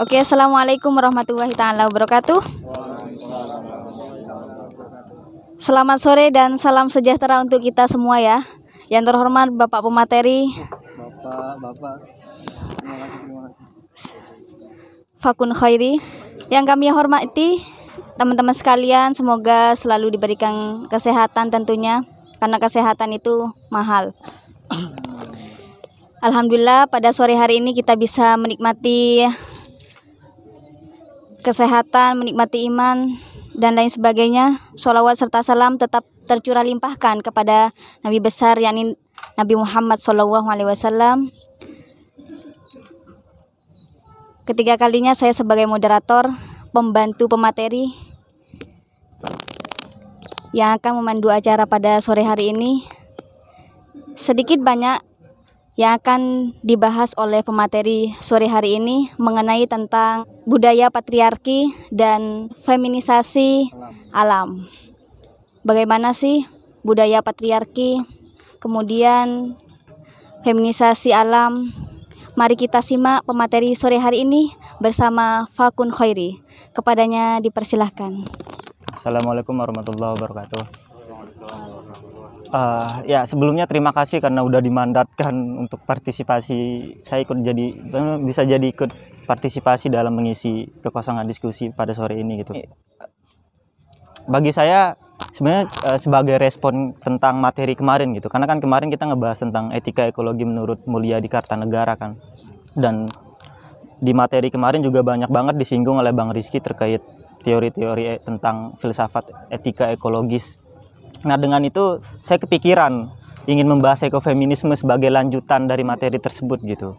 Oke, okay, assalamualaikum warahmatullahi taala wabarakatuh. Selamat sore dan salam sejahtera untuk kita semua ya. Yang terhormat Bapak pemateri, Bapak, Bapak. Fakun Khairi, yang kami hormati teman-teman sekalian, semoga selalu diberikan kesehatan tentunya karena kesehatan itu mahal. Alhamdulillah pada sore hari ini kita bisa menikmati kesehatan, menikmati iman, dan lain sebagainya. Solawat serta salam tetap tercurah limpahkan kepada Nabi besar yakni Nabi Muhammad Shallallahu Alaihi Wasallam. Ketiga kalinya saya sebagai moderator, pembantu pemateri yang akan memandu acara pada sore hari ini. Sedikit banyak yang akan dibahas oleh pemateri sore hari ini mengenai tentang budaya patriarki dan feminisasi alam. Bagaimana sih budaya patriarki, kemudian feminisasi alam? Mari kita simak pemateri sore hari ini bersama Fakun Khairi. Kepadanya dipersilahkan. Assalamualaikum warahmatullahi wabarakatuh uh, ya sebelumnya terima kasih karena udah dimandatkan untuk partisipasi saya ikut jadi bisa jadi ikut partisipasi dalam mengisi kekosongan diskusi pada sore ini gitu. Iya. Bagi saya sebenarnya uh, sebagai respon tentang materi kemarin gitu karena kan kemarin kita ngebahas tentang etika ekologi menurut Mulia di Kartanegara kan dan di materi kemarin juga banyak banget disinggung oleh Bang Rizky terkait teori-teori eh, tentang filsafat etika ekologis Nah dengan itu saya kepikiran ingin membahas ekofeminisme sebagai lanjutan dari materi tersebut gitu.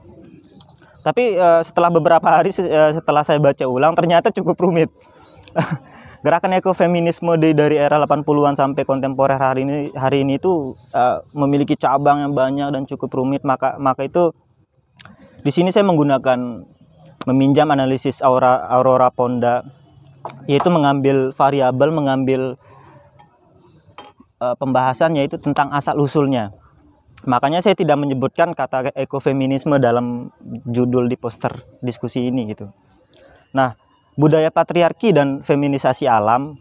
Tapi uh, setelah beberapa hari uh, setelah saya baca ulang ternyata cukup rumit. Gerakan ekofeminisme di, dari era 80-an sampai kontemporer hari ini hari ini itu uh, memiliki cabang yang banyak dan cukup rumit maka maka itu di sini saya menggunakan meminjam analisis aura Aurora Ponda yaitu mengambil variabel mengambil uh, eh, pembahasan yaitu tentang asal usulnya. Makanya saya tidak menyebutkan kata ekofeminisme dalam judul di poster diskusi ini gitu. Nah, budaya patriarki dan feminisasi alam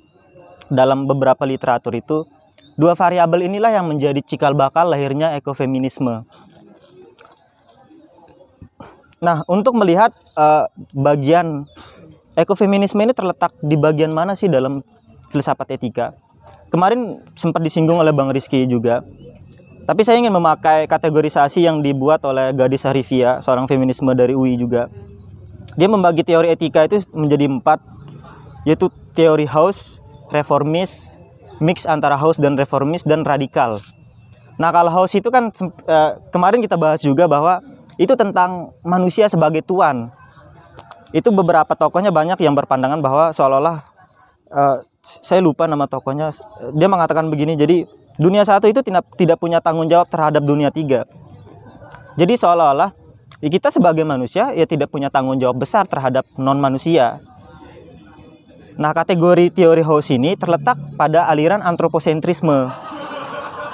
dalam beberapa literatur itu dua variabel inilah yang menjadi cikal bakal lahirnya ekofeminisme. Nah, untuk melihat uh, bagian ekofeminisme ini terletak di bagian mana sih dalam filsafat etika? kemarin sempat disinggung oleh Bang Rizky juga. Tapi saya ingin memakai kategorisasi yang dibuat oleh Gadis Harifia, seorang feminisme dari UI juga. Dia membagi teori etika itu menjadi empat, yaitu teori House, reformis, mix antara House dan reformis dan radikal. Nah kalau House itu kan eh, kemarin kita bahas juga bahwa itu tentang manusia sebagai tuan. Itu beberapa tokohnya banyak yang berpandangan bahwa seolah-olah eh, saya lupa nama tokonya dia mengatakan begini jadi dunia satu itu tidak tidak punya tanggung jawab terhadap dunia tiga jadi seolah-olah ya kita sebagai manusia ya tidak punya tanggung jawab besar terhadap non manusia nah kategori teori House ini terletak pada aliran antroposentrisme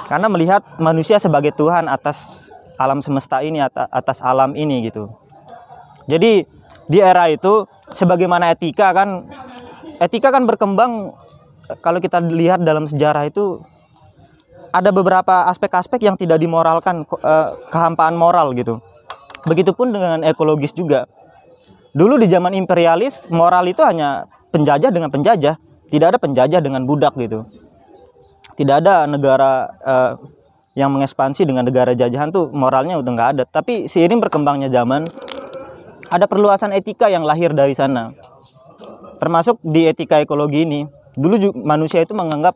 karena melihat manusia sebagai Tuhan atas alam semesta ini atas alam ini gitu jadi di era itu sebagaimana etika kan etika kan berkembang eh, kalau kita lihat dalam sejarah itu ada beberapa aspek-aspek yang tidak dimoralkan eh, kehampaan moral gitu. Begitupun dengan ekologis juga. Dulu di zaman imperialis moral itu hanya penjajah dengan penjajah, tidak ada penjajah dengan budak gitu. Tidak ada negara eh, yang mengekspansi dengan negara jajahan tuh moralnya udah nggak ada. Tapi seiring berkembangnya zaman ada perluasan etika yang lahir dari sana termasuk di etika ekologi ini dulu juga manusia itu menganggap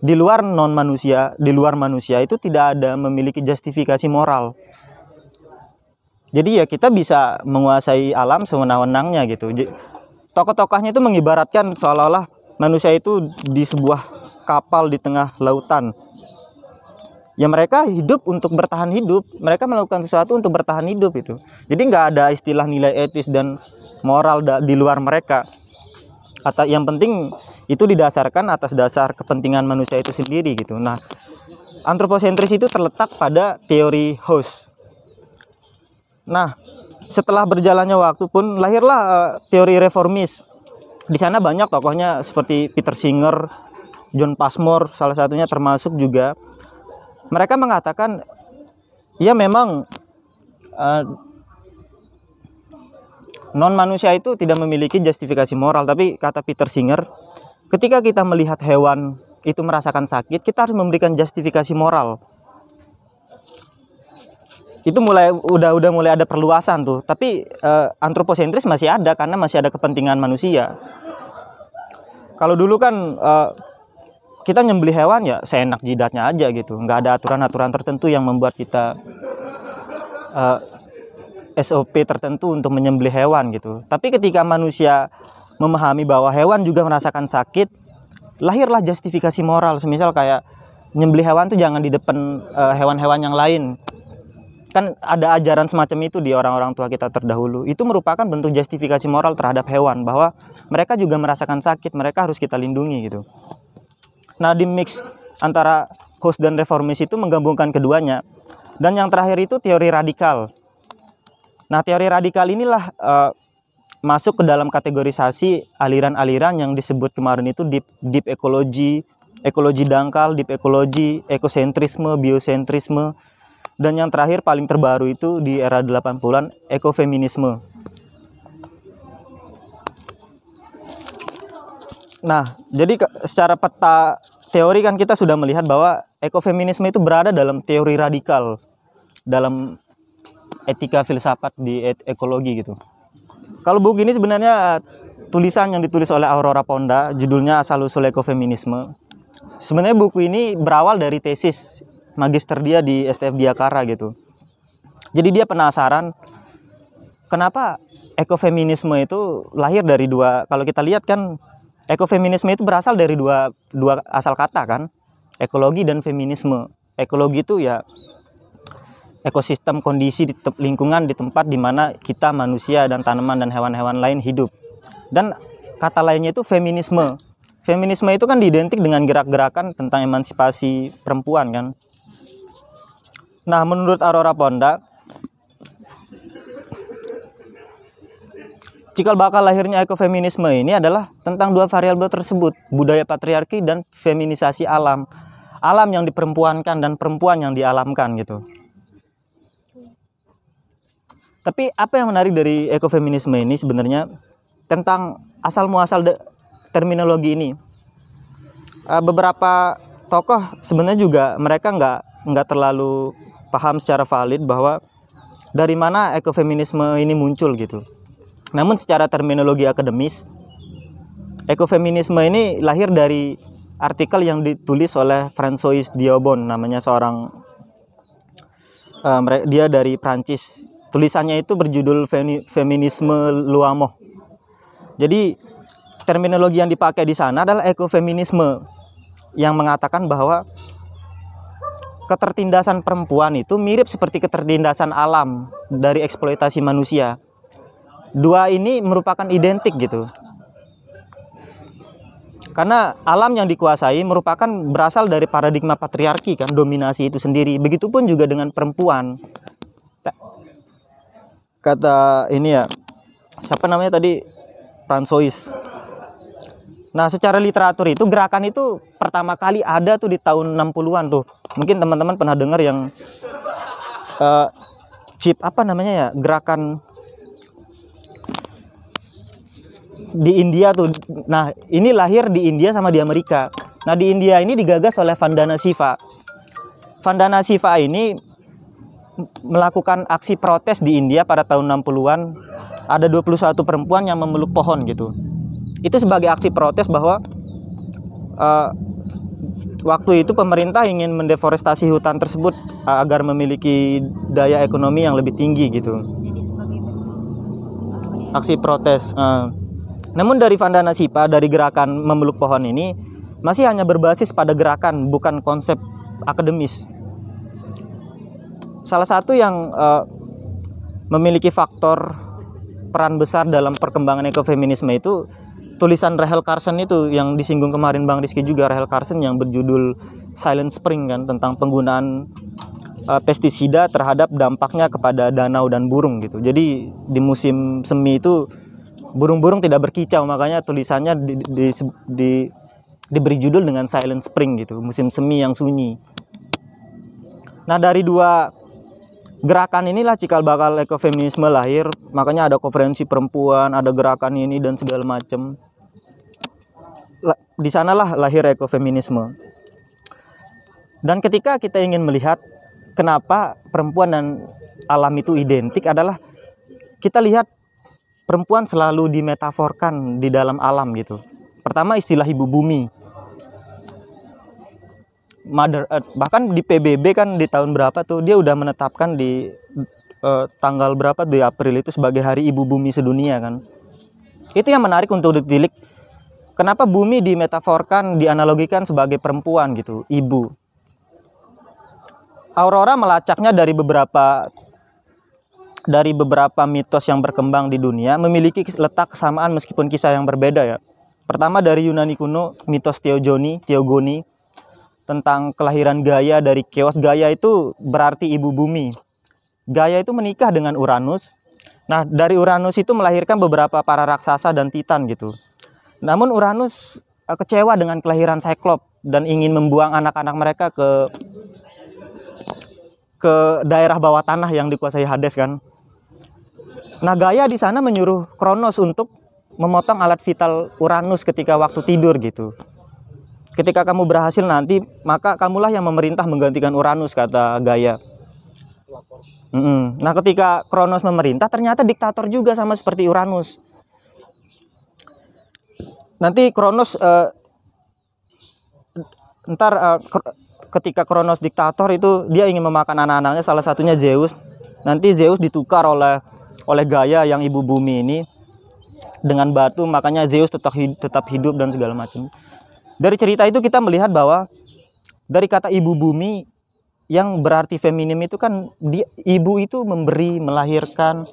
di luar non manusia di luar manusia itu tidak ada memiliki justifikasi moral jadi ya kita bisa menguasai alam sewenang-wenangnya gitu tokoh-tokohnya itu mengibaratkan seolah-olah manusia itu di sebuah kapal di tengah lautan ya mereka hidup untuk bertahan hidup mereka melakukan sesuatu untuk bertahan hidup itu jadi nggak ada istilah nilai etis dan moral di luar mereka Kata yang penting itu didasarkan atas dasar kepentingan manusia itu sendiri gitu. Nah, antroposentris itu terletak pada teori host. Nah, setelah berjalannya waktu pun lahirlah uh, teori reformis. Di sana banyak tokohnya seperti Peter Singer, John Passmore salah satunya termasuk juga mereka mengatakan ya memang uh, non manusia itu tidak memiliki justifikasi moral tapi kata Peter Singer ketika kita melihat hewan itu merasakan sakit kita harus memberikan justifikasi moral itu mulai udah udah mulai ada perluasan tuh tapi uh, antroposentris masih ada karena masih ada kepentingan manusia kalau dulu kan uh, kita nyembeli hewan ya seenak jidatnya aja gitu nggak ada aturan-aturan tertentu yang membuat kita uh, SOP tertentu untuk menyembelih hewan gitu. Tapi ketika manusia memahami bahwa hewan juga merasakan sakit, lahirlah justifikasi moral. Semisal kayak nyembelih hewan tuh jangan di depan uh, hewan-hewan yang lain. Kan ada ajaran semacam itu di orang-orang tua kita terdahulu. Itu merupakan bentuk justifikasi moral terhadap hewan bahwa mereka juga merasakan sakit, mereka harus kita lindungi gitu. Nah, di mix antara host dan reformis itu menggabungkan keduanya. Dan yang terakhir itu teori radikal Nah, teori radikal inilah uh, masuk ke dalam kategorisasi aliran-aliran yang disebut kemarin itu deep deep ekologi, ekologi dangkal, deep ekologi, ekosentrisme, biosentrisme, dan yang terakhir paling terbaru itu di era 80-an ekofeminisme. Nah, jadi secara peta teori kan kita sudah melihat bahwa ekofeminisme itu berada dalam teori radikal dalam etika filsafat di et ekologi gitu. Kalau buku ini sebenarnya eh, tulisan yang ditulis oleh Aurora Ponda, judulnya Asal Usul Ekofeminisme. Sebenarnya buku ini berawal dari tesis magister dia di STF Biakara gitu. Jadi dia penasaran kenapa ekofeminisme itu lahir dari dua kalau kita lihat kan ekofeminisme itu berasal dari dua dua asal kata kan ekologi dan feminisme ekologi itu ya ekosistem kondisi di lingkungan di tempat di mana kita manusia dan tanaman dan hewan-hewan lain hidup. Dan kata lainnya itu feminisme. Feminisme itu kan diidentik dengan gerak-gerakan tentang emansipasi perempuan kan. Nah, menurut Aurora Ponda cikal bakal lahirnya ekofeminisme ini adalah tentang dua variabel tersebut, budaya patriarki dan feminisasi alam. Alam yang diperempuankan dan perempuan yang dialamkan gitu. Tapi apa yang menarik dari ekofeminisme ini sebenarnya tentang asal muasal terminologi ini. Uh, beberapa tokoh sebenarnya juga mereka nggak nggak terlalu paham secara valid bahwa dari mana ekofeminisme ini muncul gitu. Namun secara terminologi akademis, ekofeminisme ini lahir dari artikel yang ditulis oleh François Diobon, namanya seorang uh, dia dari Prancis Tulisannya itu berjudul Feminisme Luamo. Jadi terminologi yang dipakai di sana adalah ekofeminisme yang mengatakan bahwa ketertindasan perempuan itu mirip seperti ketertindasan alam dari eksploitasi manusia. Dua ini merupakan identik gitu. Karena alam yang dikuasai merupakan berasal dari paradigma patriarki kan, dominasi itu sendiri. Begitupun juga dengan perempuan kata ini ya siapa namanya tadi Fransois nah secara literatur itu gerakan itu pertama kali ada tuh di tahun 60-an tuh mungkin teman-teman pernah dengar yang uh, chip apa namanya ya gerakan di India tuh. Nah, ini lahir di India sama di Amerika. Nah, di India ini digagas oleh Vandana Shiva. Vandana Shiva ini melakukan aksi protes di India pada tahun 60-an ada 21 perempuan yang memeluk pohon gitu. Itu sebagai aksi protes bahwa uh, waktu itu pemerintah ingin mendeforestasi hutan tersebut uh, agar memiliki daya ekonomi yang lebih tinggi gitu. Aksi protes. Uh. Namun dari Vandana Sipa dari gerakan memeluk pohon ini masih hanya berbasis pada gerakan bukan konsep akademis salah satu yang uh, memiliki faktor peran besar dalam perkembangan ekofeminisme itu tulisan Rahel Carson itu yang disinggung kemarin Bang Rizky juga Rahel Carson yang berjudul Silent Spring kan tentang penggunaan uh, pestisida terhadap dampaknya kepada danau dan burung gitu. Jadi di musim semi itu burung-burung tidak berkicau makanya tulisannya di, di, di diberi judul dengan Silent Spring gitu, musim semi yang sunyi. Nah, dari dua gerakan inilah cikal bakal ekofeminisme lahir makanya ada konferensi perempuan ada gerakan ini dan segala macam di sanalah lahir ekofeminisme dan ketika kita ingin melihat kenapa perempuan dan alam itu identik adalah kita lihat perempuan selalu dimetaforkan di dalam alam gitu pertama istilah ibu bumi Mother Earth. Bahkan di PBB kan di tahun berapa tuh dia udah menetapkan di uh, tanggal berapa di April itu sebagai Hari Ibu Bumi Sedunia kan. Itu yang menarik untuk ditilik. Kenapa bumi dimetaforkan, dianalogikan sebagai perempuan gitu, ibu. Aurora melacaknya dari beberapa dari beberapa mitos yang berkembang di dunia memiliki letak kesamaan meskipun kisah yang berbeda ya. Pertama dari Yunani kuno, mitos Theogony, Theogony tentang kelahiran Gaia dari Chaos. Gaia itu berarti ibu bumi. Gaia itu menikah dengan Uranus. Nah, dari Uranus itu melahirkan beberapa para raksasa dan titan gitu. Namun Uranus eh, kecewa dengan kelahiran Cyclop dan ingin membuang anak-anak mereka ke ke daerah bawah tanah yang dikuasai Hades kan. Nah, Gaia di sana menyuruh Kronos untuk memotong alat vital Uranus ketika waktu tidur gitu ketika kamu berhasil nanti maka kamulah yang memerintah menggantikan Uranus kata Gaia mm -mm. nah ketika Kronos memerintah ternyata diktator juga sama seperti Uranus nanti Kronos uh, ntar uh, ketika Kronos diktator itu dia ingin memakan anak-anaknya salah satunya Zeus nanti Zeus ditukar oleh oleh Gaia yang ibu bumi ini dengan batu makanya Zeus tetap hidup dan segala macam dari cerita itu kita melihat bahwa dari kata ibu bumi yang berarti feminim itu kan di, ibu itu memberi, melahirkan,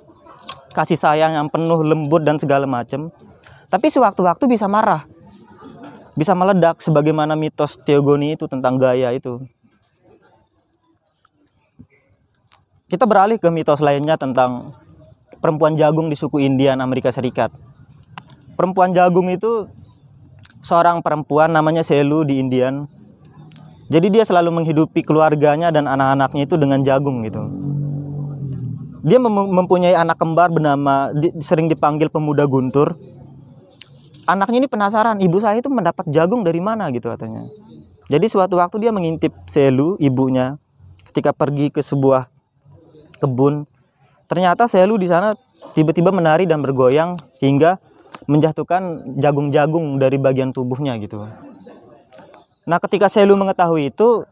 kasih sayang yang penuh lembut dan segala macam. Tapi sewaktu-waktu bisa marah. Bisa meledak sebagaimana mitos Theogoni itu tentang gaya itu. Kita beralih ke mitos lainnya tentang perempuan jagung di suku Indian Amerika Serikat. Perempuan jagung itu seorang perempuan namanya Selu di Indian. Jadi dia selalu menghidupi keluarganya dan anak-anaknya itu dengan jagung gitu. Dia mempunyai anak kembar bernama sering dipanggil pemuda guntur. Anaknya ini penasaran, ibu saya itu mendapat jagung dari mana gitu katanya. Jadi suatu waktu dia mengintip Selu ibunya ketika pergi ke sebuah kebun. Ternyata Selu di sana tiba-tiba menari dan bergoyang hingga menjatuhkan jagung-jagung dari bagian tubuhnya gitu. Nah, ketika Selu mengetahui itu,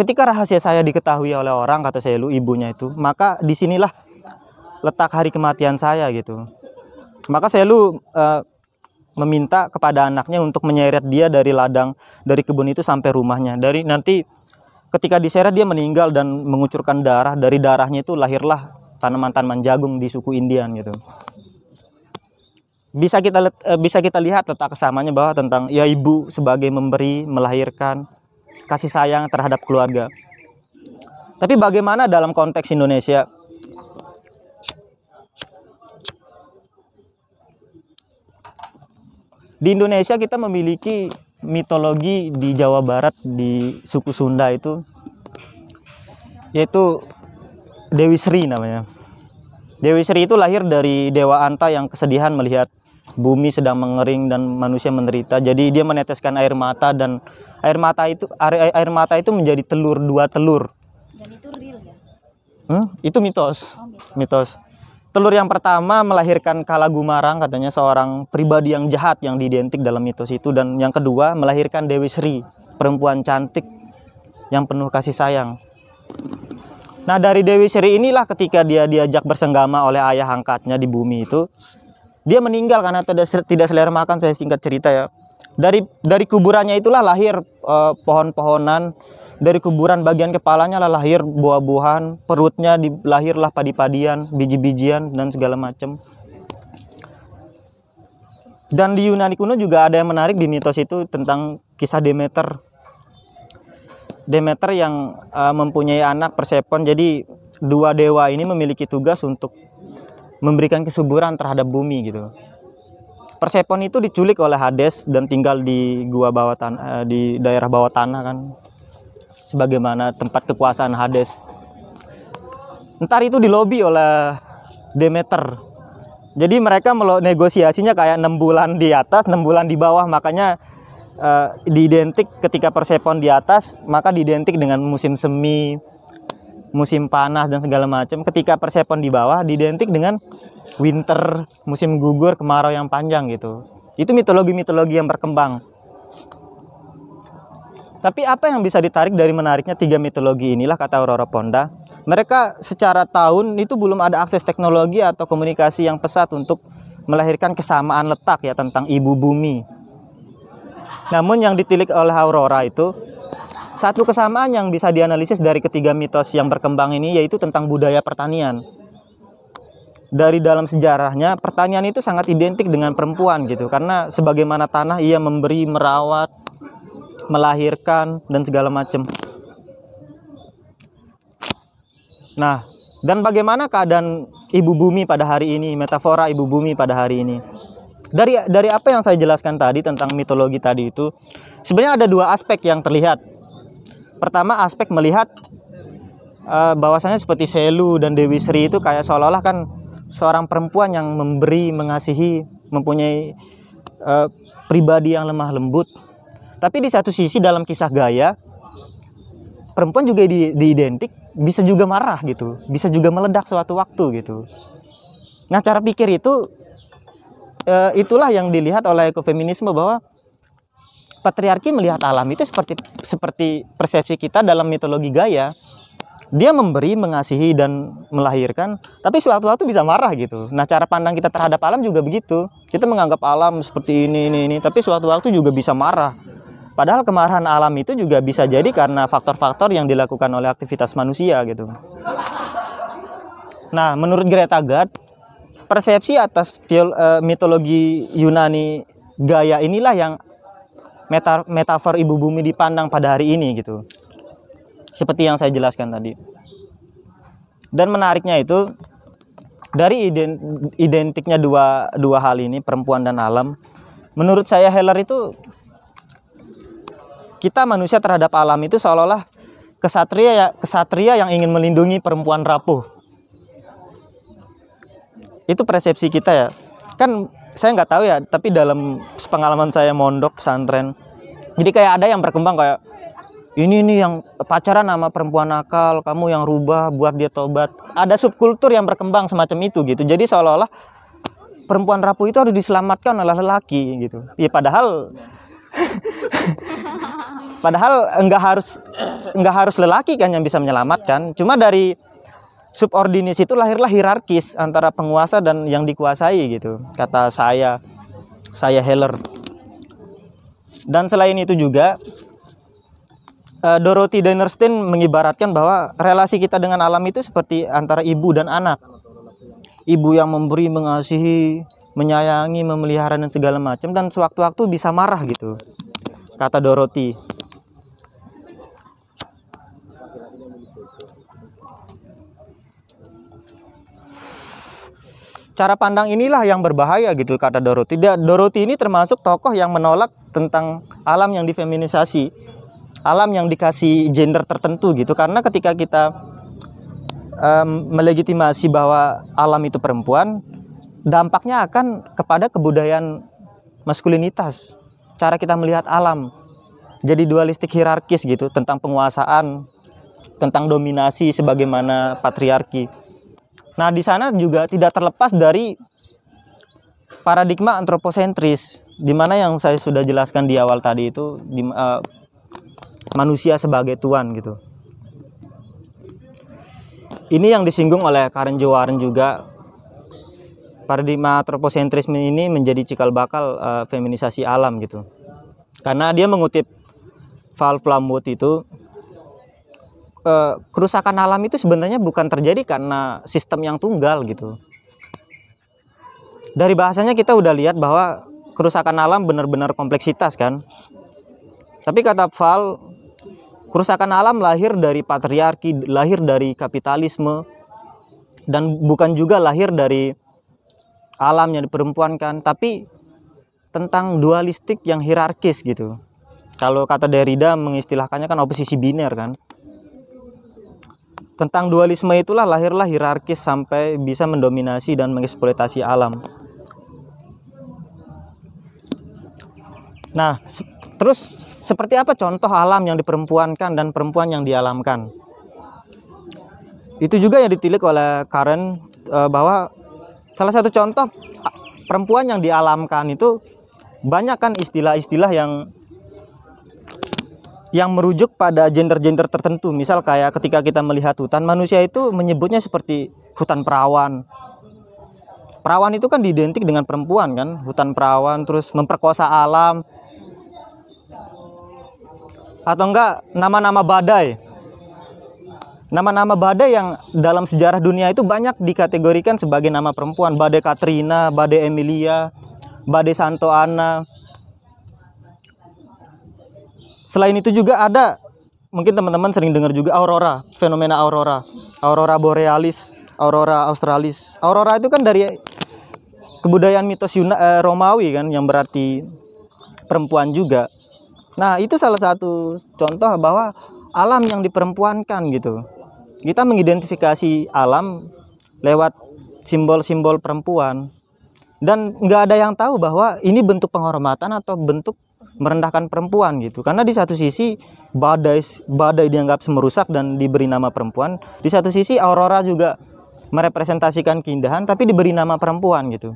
ketika rahasia saya diketahui oleh orang kata Selu ibunya itu, maka disinilah letak hari kematian saya gitu. Maka Selu uh, meminta kepada anaknya untuk menyeret dia dari ladang dari kebun itu sampai rumahnya dari nanti ketika diseret dia meninggal dan mengucurkan darah dari darahnya itu lahirlah tanaman-tanaman jagung di suku Indian gitu bisa kita eh, bisa kita lihat letak kesamanya bahwa tentang ya ibu sebagai memberi melahirkan kasih sayang terhadap keluarga tapi bagaimana dalam konteks Indonesia di Indonesia kita memiliki mitologi di Jawa Barat di suku Sunda itu yaitu Dewi Sri namanya Dewi Sri itu lahir dari Dewa Anta yang kesedihan melihat bumi sedang mengering dan manusia menderita. Jadi dia meneteskan air mata dan air mata itu air, air mata itu menjadi telur dua telur. Dan itu real ya? Hmm, itu mitos. Oh, mitos. mitos. Telur yang pertama melahirkan Kala Gumarang katanya seorang pribadi yang jahat yang diidentik dalam mitos itu dan yang kedua melahirkan Dewi Sri, perempuan cantik yang penuh kasih sayang. Nah dari Dewi Sri inilah ketika dia diajak bersenggama oleh ayah angkatnya di bumi itu dia meninggal karena tidak tidak selera makan saya singkat cerita ya. Dari dari kuburannya itulah lahir uh, pohon-pohonan, dari kuburan bagian kepalanya lah lahir buah-buahan, perutnya di, lahirlah padi-padian, biji-bijian dan segala macam. Dan di Yunani kuno juga ada yang menarik di mitos itu tentang kisah Demeter. Demeter yang uh, mempunyai anak Persephone. Jadi dua dewa ini memiliki tugas untuk memberikan kesuburan terhadap bumi gitu. Persephone itu diculik oleh Hades dan tinggal di gua bawah tanah eh, di daerah bawah tanah kan. Sebagaimana tempat kekuasaan Hades. Ntar itu dilobi oleh Demeter. Jadi mereka negosiasinya kayak enam bulan di atas, enam bulan di bawah, makanya uh, diidentik ketika Persephone di atas, maka diidentik dengan musim semi, musim panas dan segala macam ketika Persepon di bawah diidentik dengan winter musim gugur kemarau yang panjang gitu itu mitologi-mitologi yang berkembang tapi apa yang bisa ditarik dari menariknya tiga mitologi inilah kata Aurora Ponda mereka secara tahun itu belum ada akses teknologi atau komunikasi yang pesat untuk melahirkan kesamaan letak ya tentang ibu bumi namun yang ditilik oleh Aurora itu satu kesamaan yang bisa dianalisis dari ketiga mitos yang berkembang ini yaitu tentang budaya pertanian. Dari dalam sejarahnya, pertanian itu sangat identik dengan perempuan gitu karena sebagaimana tanah ia memberi, merawat, melahirkan dan segala macam. Nah, dan bagaimana keadaan ibu bumi pada hari ini, metafora ibu bumi pada hari ini? Dari dari apa yang saya jelaskan tadi tentang mitologi tadi itu, sebenarnya ada dua aspek yang terlihat pertama aspek melihat uh, bahwasannya seperti Selu dan Dewi Sri itu kayak seolah-olah kan seorang perempuan yang memberi, mengasihi, mempunyai uh, pribadi yang lemah lembut. Tapi di satu sisi dalam kisah Gaya perempuan juga di, diidentik bisa juga marah gitu, bisa juga meledak suatu waktu gitu. Nah, cara pikir itu uh, itulah yang dilihat oleh ekofeminisme bahwa patriarki melihat alam itu seperti seperti persepsi kita dalam mitologi gaya Dia memberi, mengasihi dan melahirkan, tapi suatu waktu bisa marah gitu. Nah, cara pandang kita terhadap alam juga begitu. Kita menganggap alam seperti ini ini ini, tapi suatu waktu juga bisa marah. Padahal kemarahan alam itu juga bisa jadi karena faktor-faktor yang dilakukan oleh aktivitas manusia gitu. Nah, menurut Greta Gad, persepsi atas eh, mitologi Yunani Gaya inilah yang meta metafor ibu bumi dipandang pada hari ini gitu. Seperti yang saya jelaskan tadi. Dan menariknya itu dari identiknya dua dua hal ini perempuan dan alam. Menurut saya Heller itu kita manusia terhadap alam itu seolah-olah kesatria ya kesatria yang ingin melindungi perempuan rapuh. Itu persepsi kita ya. Kan saya nggak tahu ya tapi dalam pengalaman saya mondok pesantren jadi kayak ada yang berkembang kayak ini ini yang pacaran sama perempuan nakal kamu yang rubah buat dia tobat ada subkultur yang berkembang semacam itu gitu jadi seolah-olah perempuan rapuh itu harus diselamatkan oleh lelaki gitu ya padahal padahal enggak harus enggak harus lelaki kan yang bisa menyelamatkan cuma dari Subordinis itu lahirlah hierarkis antara penguasa dan yang dikuasai gitu kata saya saya Heller dan selain itu juga eh, Dorothy Dinerstein mengibaratkan bahwa relasi kita dengan alam itu seperti antara ibu dan anak ibu yang memberi mengasihi menyayangi memelihara dan segala macam dan sewaktu-waktu bisa marah gitu kata Dorothy cara pandang inilah yang berbahaya gitu kata Dorothy. Tidak, Dorothy ini termasuk tokoh yang menolak tentang alam yang difeminisasi, alam yang dikasih gender tertentu gitu. Karena ketika kita um, melegitimasi bahwa alam itu perempuan, dampaknya akan kepada kebudayaan maskulinitas, cara kita melihat alam. Jadi dualistik hierarkis gitu tentang penguasaan, tentang dominasi sebagaimana patriarki. Nah, di sana juga tidak terlepas dari paradigma antroposentris di mana yang saya sudah jelaskan di awal tadi itu di, uh, manusia sebagai tuan gitu. Ini yang disinggung oleh Karen Jowaran juga. Paradigma antroposentrisme ini menjadi cikal bakal uh, feminisasi alam gitu. Karena dia mengutip Val Plumwood itu eh, kerusakan alam itu sebenarnya bukan terjadi karena sistem yang tunggal gitu. Dari bahasanya kita udah lihat bahwa kerusakan alam benar-benar kompleksitas kan. Tapi kata Fal, kerusakan alam lahir dari patriarki, lahir dari kapitalisme, dan bukan juga lahir dari alam yang diperempuan kan. tapi tentang dualistik yang hierarkis gitu. Kalau kata Derrida mengistilahkannya kan oposisi biner kan. Tentang dualisme itulah lahirlah hierarkis sampai bisa mendominasi dan mengeksploitasi alam. Nah, se terus seperti apa contoh alam yang diperempuankan dan perempuan yang dialamkan? Itu juga yang ditilik oleh Karen e, bahwa salah satu contoh perempuan yang dialamkan itu banyak kan istilah-istilah yang yang merujuk pada gender-gender tertentu. Misal kayak ketika kita melihat hutan, manusia itu menyebutnya seperti hutan perawan. Perawan itu kan diidentik dengan perempuan kan, hutan perawan terus memperkosa alam. Atau enggak nama-nama badai. Nama-nama badai yang dalam sejarah dunia itu banyak dikategorikan sebagai nama perempuan, badai Katrina, badai Emilia, badai Santo Ana, Selain itu juga ada mungkin teman-teman sering dengar juga aurora, fenomena aurora, aurora borealis, aurora australis. Aurora itu kan dari kebudayaan mitos Yuna eh, Romawi kan yang berarti perempuan juga. Nah, itu salah satu contoh bahwa alam yang diperempuankan gitu. Kita mengidentifikasi alam lewat simbol-simbol perempuan dan nggak ada yang tahu bahwa ini bentuk penghormatan atau bentuk merendahkan perempuan gitu karena di satu sisi badai badai dianggap semerusak dan diberi nama perempuan di satu sisi aurora juga merepresentasikan keindahan tapi diberi nama perempuan gitu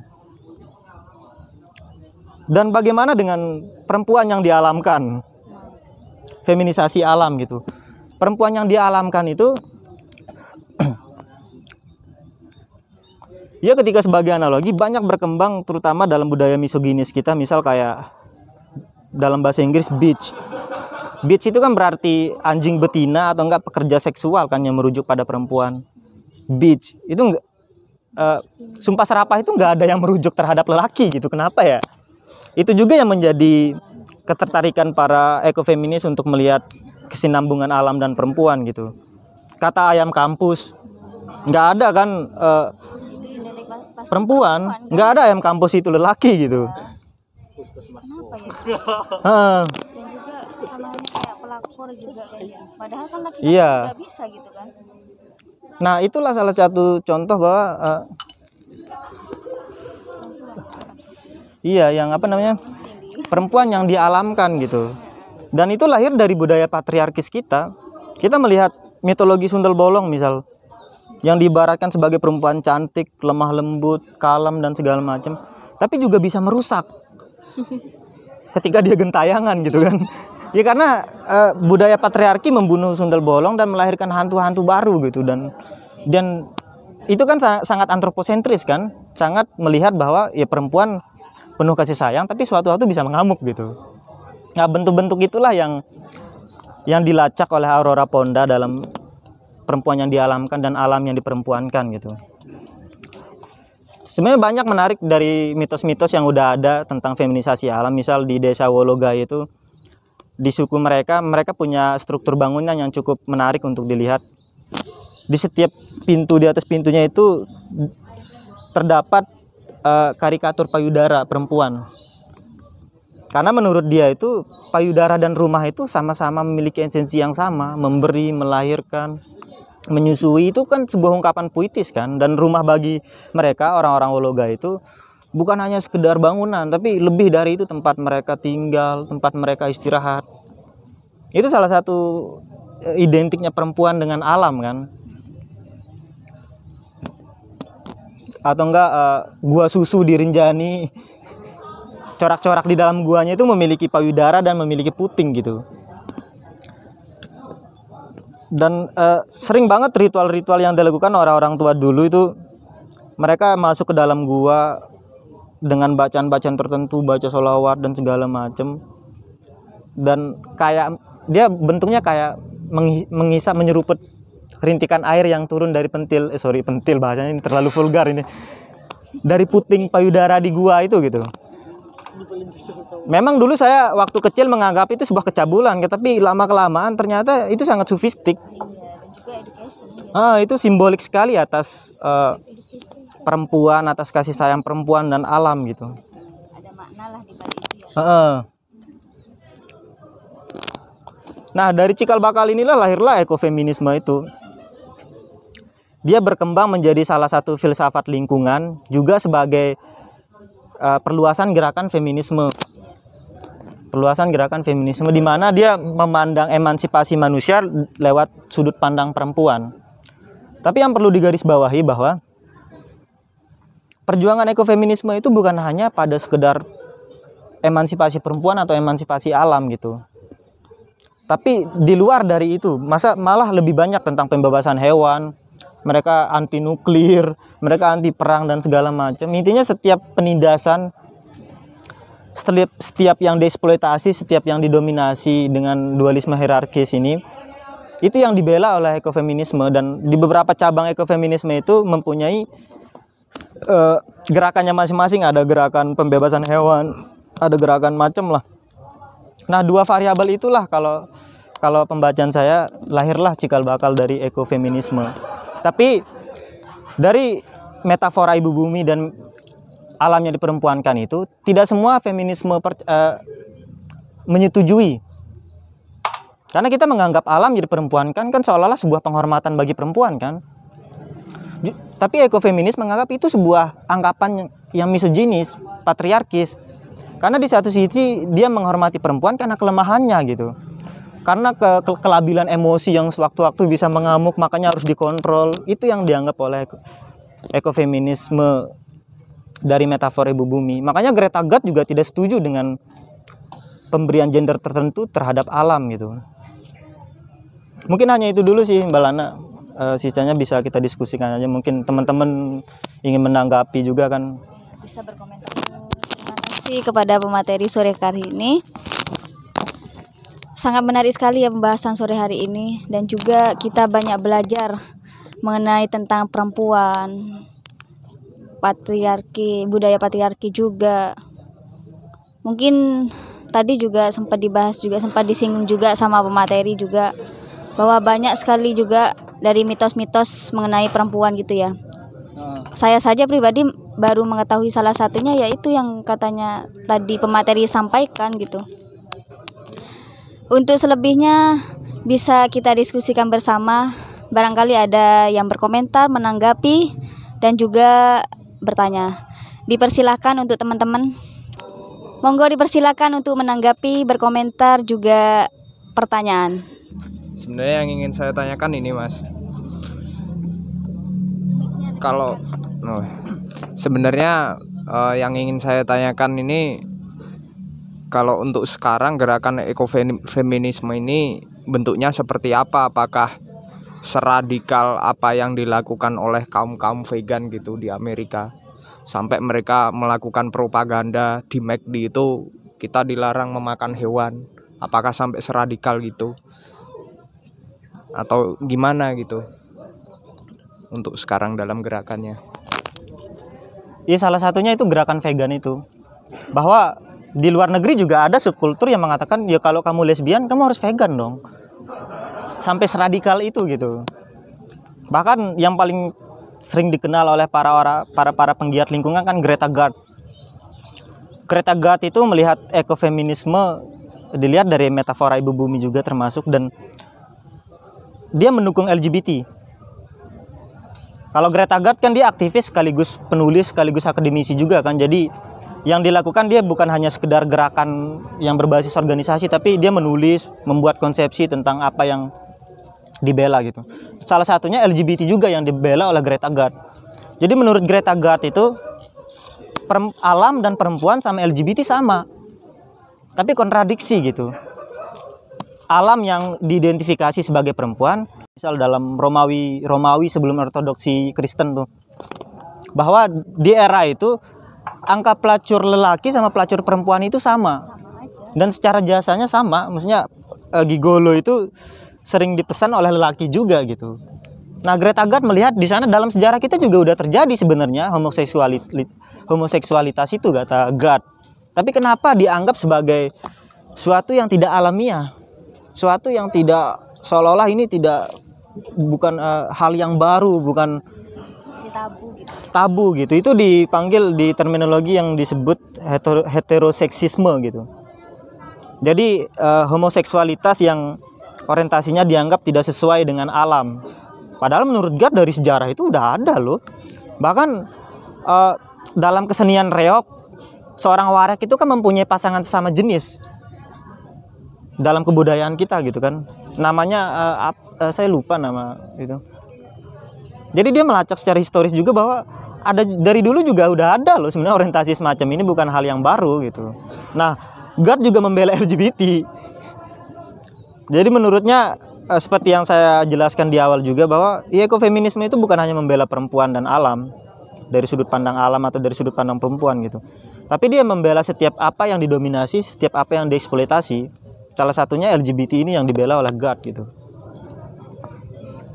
dan bagaimana dengan perempuan yang dialamkan feminisasi alam gitu perempuan yang dialamkan itu ya ketika sebagai analogi banyak berkembang terutama dalam budaya misoginis kita misal kayak dalam bahasa Inggris bitch. Bitch itu kan berarti anjing betina atau enggak pekerja seksual kan yang merujuk pada perempuan. Bitch itu enggak uh, sumpah serapah itu enggak ada yang merujuk terhadap lelaki gitu. Kenapa ya? Itu juga yang menjadi ketertarikan para ekofeminis untuk melihat kesinambungan alam dan perempuan gitu. Kata ayam kampus enggak ada kan uh, perempuan enggak ada ayam kampus itu lelaki gitu ah puskesmas ya? ah. dan juga sama ini kayak pelakor juga kayaknya gitu. padahal kan laki-laki iya. bisa gitu kan nah itulah salah satu contoh bahwa uh, iya yang apa namanya perempuan yang dialamkan gitu dan itu lahir dari budaya patriarkis kita kita melihat mitologi Sundel Bolong misal yang diibaratkan sebagai perempuan cantik, lemah lembut, kalem dan segala macam, tapi juga bisa merusak ketika dia gentayangan gitu kan ya karena uh, budaya patriarki membunuh sundel bolong dan melahirkan hantu-hantu baru gitu dan dan itu kan sangat, sangat antroposentris kan sangat melihat bahwa ya perempuan penuh kasih sayang tapi suatu waktu bisa mengamuk gitu nah bentuk-bentuk itulah yang yang dilacak oleh Aurora Ponda dalam perempuan yang dialamkan dan alam yang diperempuankan gitu sebenarnya banyak menarik dari mitos-mitos yang udah ada tentang feminisasi alam misal di desa Wologa itu di suku mereka mereka punya struktur bangunan yang cukup menarik untuk dilihat di setiap pintu di atas pintunya itu terdapat uh, karikatur payudara perempuan karena menurut dia itu payudara dan rumah itu sama-sama memiliki esensi yang sama memberi melahirkan menyusui itu kan sebuah ungkapan puitis kan dan rumah bagi mereka orang-orang Wologa itu bukan hanya sekedar bangunan tapi lebih dari itu tempat mereka tinggal tempat mereka istirahat itu salah satu eh, identiknya perempuan dengan alam kan atau enggak uh, gua susu di Rinjani corak-corak di dalam guanya itu memiliki payudara dan memiliki puting gitu dan uh, sering banget ritual-ritual yang dilakukan orang-orang tua dulu itu mereka masuk ke dalam gua dengan bacaan-bacaan tertentu baca sholawat dan segala macem dan kayak dia bentuknya kayak mengisap menyeruput rintikan air yang turun dari pentil eh sorry pentil bahasanya ini terlalu vulgar ini dari puting payudara di gua itu gitu Memang dulu saya waktu kecil menganggap itu sebuah kecabulan, tapi lama kelamaan ternyata itu sangat sufistik. Ah, itu simbolik sekali atas uh, perempuan, atas kasih sayang perempuan dan alam gitu. Uh -uh. Nah, dari cikal bakal inilah lahirlah ekofeminisme itu. Dia berkembang menjadi salah satu filsafat lingkungan juga sebagai Eh, perluasan gerakan feminisme perluasan gerakan feminisme di mana dia memandang emansipasi manusia lewat sudut pandang perempuan. Tapi yang perlu digarisbawahi bahwa perjuangan ekofeminisme itu bukan hanya pada sekedar emansipasi perempuan atau emansipasi alam gitu. Tapi di luar dari itu, masa malah lebih banyak tentang pembebasan hewan, mereka anti nuklir, mereka anti perang dan segala macam intinya setiap penindasan setiap setiap yang dieksploitasi setiap yang didominasi dengan dualisme hierarkis ini itu yang dibela oleh ekofeminisme dan di beberapa cabang ekofeminisme itu mempunyai uh, gerakannya masing-masing ada gerakan pembebasan hewan ada gerakan macam lah nah dua variabel itulah kalau kalau pembacaan saya lahirlah cikal bakal dari ekofeminisme tapi dari metafora ibu bumi dan alamnya diperempuankan itu tidak semua feminisme per, uh, menyetujui karena kita menganggap alam jadi perempuankan kan seolah-olah sebuah penghormatan bagi perempuan kan J tapi ekofeminis menganggap itu sebuah anggapan yang, misoginis patriarkis karena di satu sisi dia menghormati perempuan karena kelemahannya gitu karena ke, ke kelabilan emosi yang sewaktu-waktu bisa mengamuk makanya harus dikontrol itu yang dianggap oleh ekofeminisme dari metafor ibu bumi. Makanya Greta Gerd juga tidak setuju dengan pemberian gender tertentu terhadap alam gitu. Mungkin hanya itu dulu sih Mbak Lana. E, sisanya bisa kita diskusikan aja. Mungkin teman-teman ingin menanggapi juga kan. Bisa berkomentar. Terima kasih kepada pemateri sore hari ini. Sangat menarik sekali ya pembahasan sore hari ini dan juga kita banyak belajar mengenai tentang perempuan patriarki budaya patriarki juga mungkin tadi juga sempat dibahas juga sempat disinggung juga sama pemateri juga bahwa banyak sekali juga dari mitos-mitos mengenai perempuan gitu ya. Uh. Saya saja pribadi baru mengetahui salah satunya yaitu yang katanya tadi pemateri sampaikan gitu. Untuk selebihnya bisa kita diskusikan bersama Barangkali ada yang berkomentar, menanggapi, dan juga bertanya. Dipersilahkan untuk teman-teman. Monggo Dipersilahkan untuk menanggapi, berkomentar juga pertanyaan. Sebenarnya yang ingin saya tanyakan ini, Mas. Kalau oh, sebenarnya uh, yang ingin saya tanyakan ini kalau untuk sekarang gerakan ekofeminisme ini bentuknya seperti apa? Apakah seradikal apa yang dilakukan oleh kaum-kaum vegan gitu di Amerika sampai mereka melakukan propaganda di McD itu kita dilarang memakan hewan apakah sampai seradikal gitu atau gimana gitu untuk sekarang dalam gerakannya ya salah satunya itu gerakan vegan itu bahwa di luar negeri juga ada subkultur yang mengatakan ya kalau kamu lesbian kamu harus vegan dong sampai seradikal itu gitu bahkan yang paling sering dikenal oleh para orang para para penggiat lingkungan kan Greta Gard Greta Gard itu melihat ekofeminisme dilihat dari metafora ibu bumi juga termasuk dan dia mendukung LGBT kalau Greta Gard kan dia aktivis sekaligus penulis sekaligus akademisi juga kan jadi yang dilakukan dia bukan hanya sekedar gerakan yang berbasis organisasi tapi dia menulis membuat konsepsi tentang apa yang dibela gitu. Salah satunya LGBT juga yang dibela oleh Greta Gard. Jadi menurut Greta Gard itu alam dan perempuan sama LGBT sama. Tapi kontradiksi gitu. Alam yang diidentifikasi sebagai perempuan, misal dalam Romawi Romawi sebelum ortodoksi Kristen tuh. Bahwa di era itu angka pelacur lelaki sama pelacur perempuan itu sama. Dan secara jasanya sama, maksudnya eh, gigolo itu sering dipesan oleh lelaki juga gitu. Nah, Greta Gard melihat di sana dalam sejarah kita juga udah terjadi sebenarnya homoseksualitas homoseksualitas itu kata Gard. Tapi kenapa dianggap sebagai suatu yang tidak alamiah? Suatu yang tidak seolah-olah ini tidak bukan uh, hal yang baru, bukan tabu gitu. Tabu gitu. Itu dipanggil di terminologi yang disebut heteroseksisme gitu. Jadi uh, homoseksualitas yang orientasinya dianggap tidak sesuai dengan alam. Padahal menurut Gad dari sejarah itu udah ada loh. Bahkan uh, dalam kesenian reok, seorang warak itu kan mempunyai pasangan sesama jenis. Dalam kebudayaan kita gitu kan. Namanya uh, uh, saya lupa nama itu. Jadi dia melacak secara historis juga bahwa ada dari dulu juga udah ada loh sebenarnya orientasi semacam ini bukan hal yang baru gitu. Nah, God juga membela LGBT jadi menurutnya uh, seperti yang saya jelaskan di awal juga bahwa ya ekofeminisme itu bukan hanya membela perempuan dan alam dari sudut pandang alam atau dari sudut pandang perempuan gitu. Tapi dia membela setiap apa yang didominasi, setiap apa yang dieksploitasi. Salah satunya LGBT ini yang dibela oleh God gitu.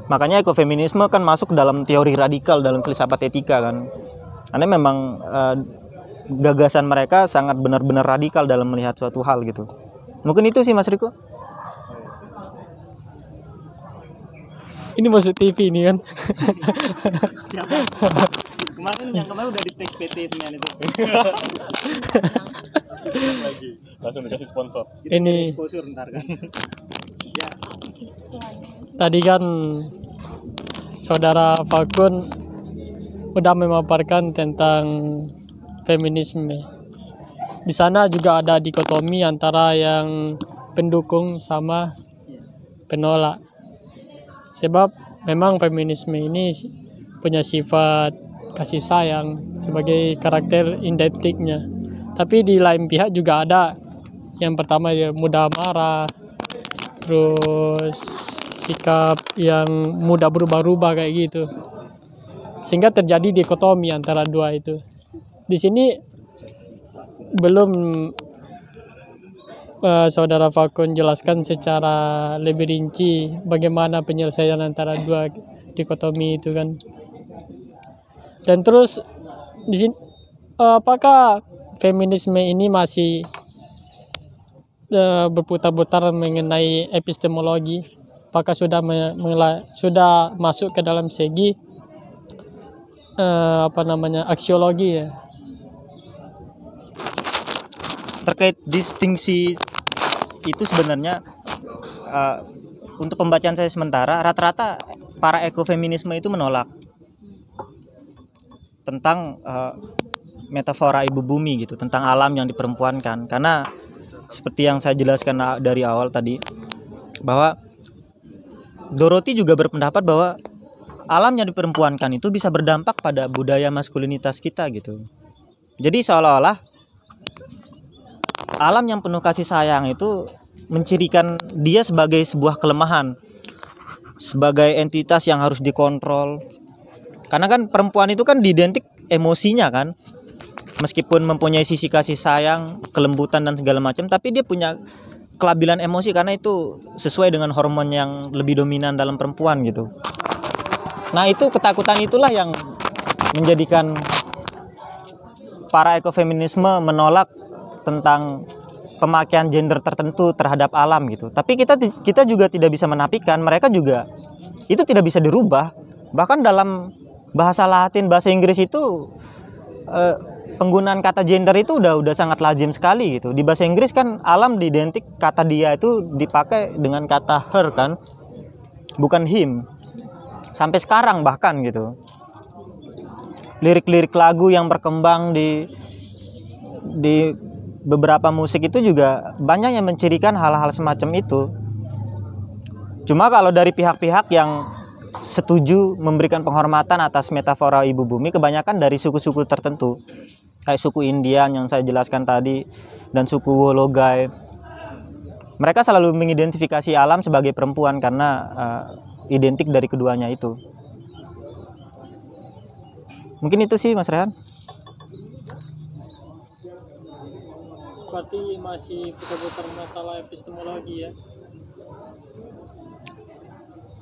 Makanya ekofeminisme kan masuk dalam teori radikal dalam filsafat etika kan. Karena memang uh, gagasan mereka sangat benar-benar radikal dalam melihat suatu hal gitu. Mungkin itu sih Mas Riko. ini masuk TV ini kan siapa kemarin yang kemarin udah di take PT semuanya itu lagi langsung dikasih sponsor Kita ini sponsor ntar kan ya tadi kan saudara Fakun udah memaparkan tentang feminisme di sana juga ada dikotomi antara yang pendukung sama iya. penolak sebab memang feminisme ini punya sifat kasih sayang sebagai karakter identiknya tapi di lain pihak juga ada yang pertama ya mudah marah terus sikap yang mudah berubah-ubah kayak gitu sehingga terjadi dikotomi antara dua itu di sini belum uh, saudara Fakun jelaskan secara lebih rinci bagaimana penyelesaian antara dua dikotomi itu kan. Dan terus di sini uh, apakah feminisme ini masih uh, berputar-putar mengenai epistemologi? Apakah sudah me sudah masuk ke dalam segi uh, apa namanya aksiologi ya? terkait distingsi itu sebenarnya uh, untuk pembacaan saya sementara rata-rata para ekofeminisme itu menolak tentang uh, metafora ibu bumi gitu tentang alam yang diperempuankan karena seperti yang saya jelaskan dari awal tadi bahwa Dorothy juga berpendapat bahwa alam yang diperempuankan itu bisa berdampak pada budaya maskulinitas kita gitu. Jadi seolah-olah alam yang penuh kasih sayang itu mencirikan dia sebagai sebuah kelemahan sebagai entitas yang harus dikontrol karena kan perempuan itu kan diidentik emosinya kan meskipun mempunyai sisi kasih sayang kelembutan dan segala macam tapi dia punya kelabilan emosi karena itu sesuai dengan hormon yang lebih dominan dalam perempuan gitu nah itu ketakutan itulah yang menjadikan para ekofeminisme menolak tentang pemakaian gender tertentu terhadap alam gitu. Tapi kita kita juga tidak bisa menapikan. mereka juga itu tidak bisa dirubah. Bahkan dalam bahasa Latin, bahasa Inggris itu eh, penggunaan kata gender itu udah udah sangat lazim sekali gitu. Di bahasa Inggris kan alam diidentik kata dia itu dipakai dengan kata her kan, bukan him. Sampai sekarang bahkan gitu. Lirik-lirik lagu yang berkembang di di beberapa musik itu juga banyak yang mencirikan hal-hal semacam itu. Cuma kalau dari pihak-pihak yang setuju memberikan penghormatan atas metafora ibu bumi kebanyakan dari suku-suku tertentu. Kayak suku Indian yang saya jelaskan tadi dan suku Wologai. Mereka selalu mengidentifikasi alam sebagai perempuan karena uh, identik dari keduanya itu. Mungkin itu sih Mas Rehan. berarti masih putar-putar masalah epistemologi ya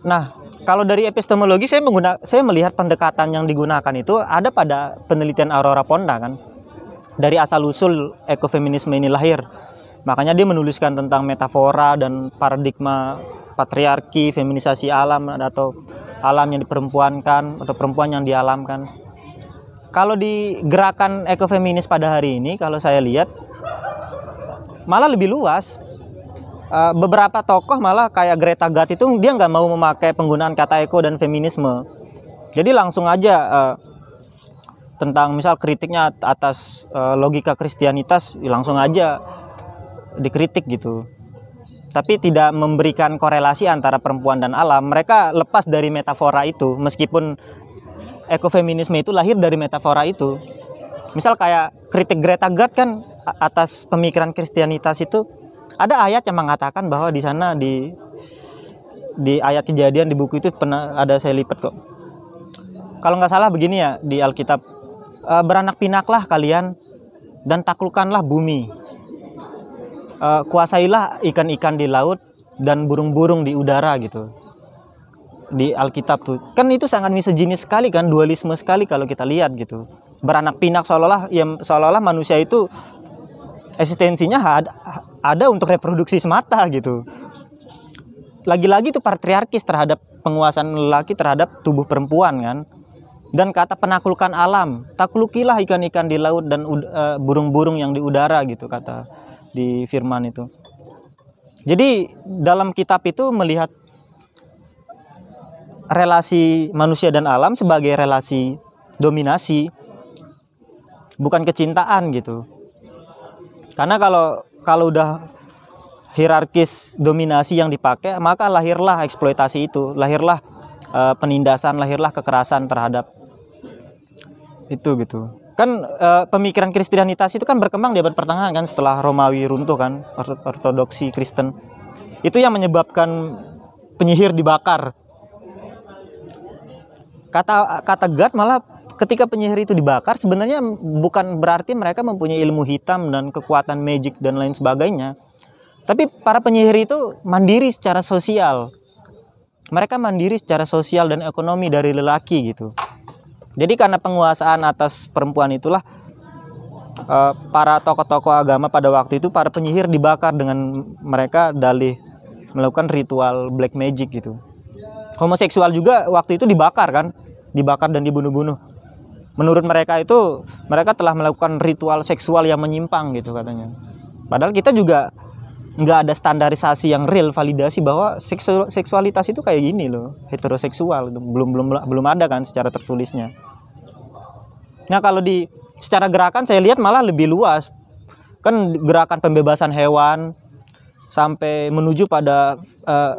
Nah, kalau dari epistemologi saya menggunakan saya melihat pendekatan yang digunakan itu ada pada penelitian Aurora Ponda kan. Dari asal usul ekofeminisme ini lahir. Makanya dia menuliskan tentang metafora dan paradigma patriarki, feminisasi alam atau alam yang diperempuankan atau perempuan yang dialamkan. Kalau di gerakan ekofeminis pada hari ini kalau saya lihat malah lebih luas uh, beberapa tokoh malah kayak Greta Gat itu dia nggak mau memakai penggunaan kata eko dan feminisme jadi langsung aja uh, tentang misal kritiknya atas uh, logika kristianitas langsung aja dikritik gitu tapi tidak memberikan korelasi antara perempuan dan alam mereka lepas dari metafora itu meskipun ekofeminisme itu lahir dari metafora itu misal kayak kritik Greta Gard kan atas pemikiran Kristianitas itu ada ayat yang mengatakan bahwa di sana di di ayat kejadian di buku itu pernah ada saya lipat kok. Kalau nggak salah begini ya di Alkitab e, beranak pinaklah kalian dan taklukkanlah bumi. E, kuasailah ikan-ikan di laut dan burung-burung di udara gitu di Alkitab tuh kan itu sangat misoginis sekali kan dualisme sekali kalau kita lihat gitu beranak pinak seolah-olah ya seolah-olah manusia itu eksistensinya ada, ada untuk reproduksi semata gitu lagi-lagi itu patriarkis terhadap penguasaan lelaki terhadap tubuh perempuan kan dan kata penaklukan alam taklukilah ikan-ikan di laut dan eh, burung-burung uh, yang di udara gitu kata di firman itu jadi dalam kitab itu melihat relasi manusia dan alam sebagai relasi dominasi bukan kecintaan gitu karena kalau kalau udah hierarkis dominasi yang dipakai, maka lahirlah eksploitasi itu, lahirlah e, penindasan, lahirlah kekerasan terhadap itu gitu. Kan e, pemikiran Kristianitas itu kan berkembang di abad pertengahan kan setelah Romawi runtuh kan, ortodoksi Kristen. Itu yang menyebabkan penyihir dibakar. Kata kata God malah ketika penyihir itu dibakar sebenarnya bukan berarti mereka mempunyai ilmu hitam dan kekuatan magic dan lain sebagainya. Tapi para penyihir itu mandiri secara sosial. Mereka mandiri secara sosial dan ekonomi dari lelaki gitu. Jadi karena penguasaan atas perempuan itulah eh, para tokoh-tokoh agama pada waktu itu para penyihir dibakar dengan mereka dalih melakukan ritual black magic gitu. Homoseksual juga waktu itu dibakar kan? Dibakar dan dibunuh-bunuh menurut mereka itu mereka telah melakukan ritual seksual yang menyimpang gitu katanya padahal kita juga nggak ada standarisasi yang real validasi bahwa seksu seksualitas itu kayak gini loh heteroseksual gitu. belum belum belum ada kan secara tertulisnya nah kalau di secara gerakan saya lihat malah lebih luas kan gerakan pembebasan hewan sampai menuju pada uh,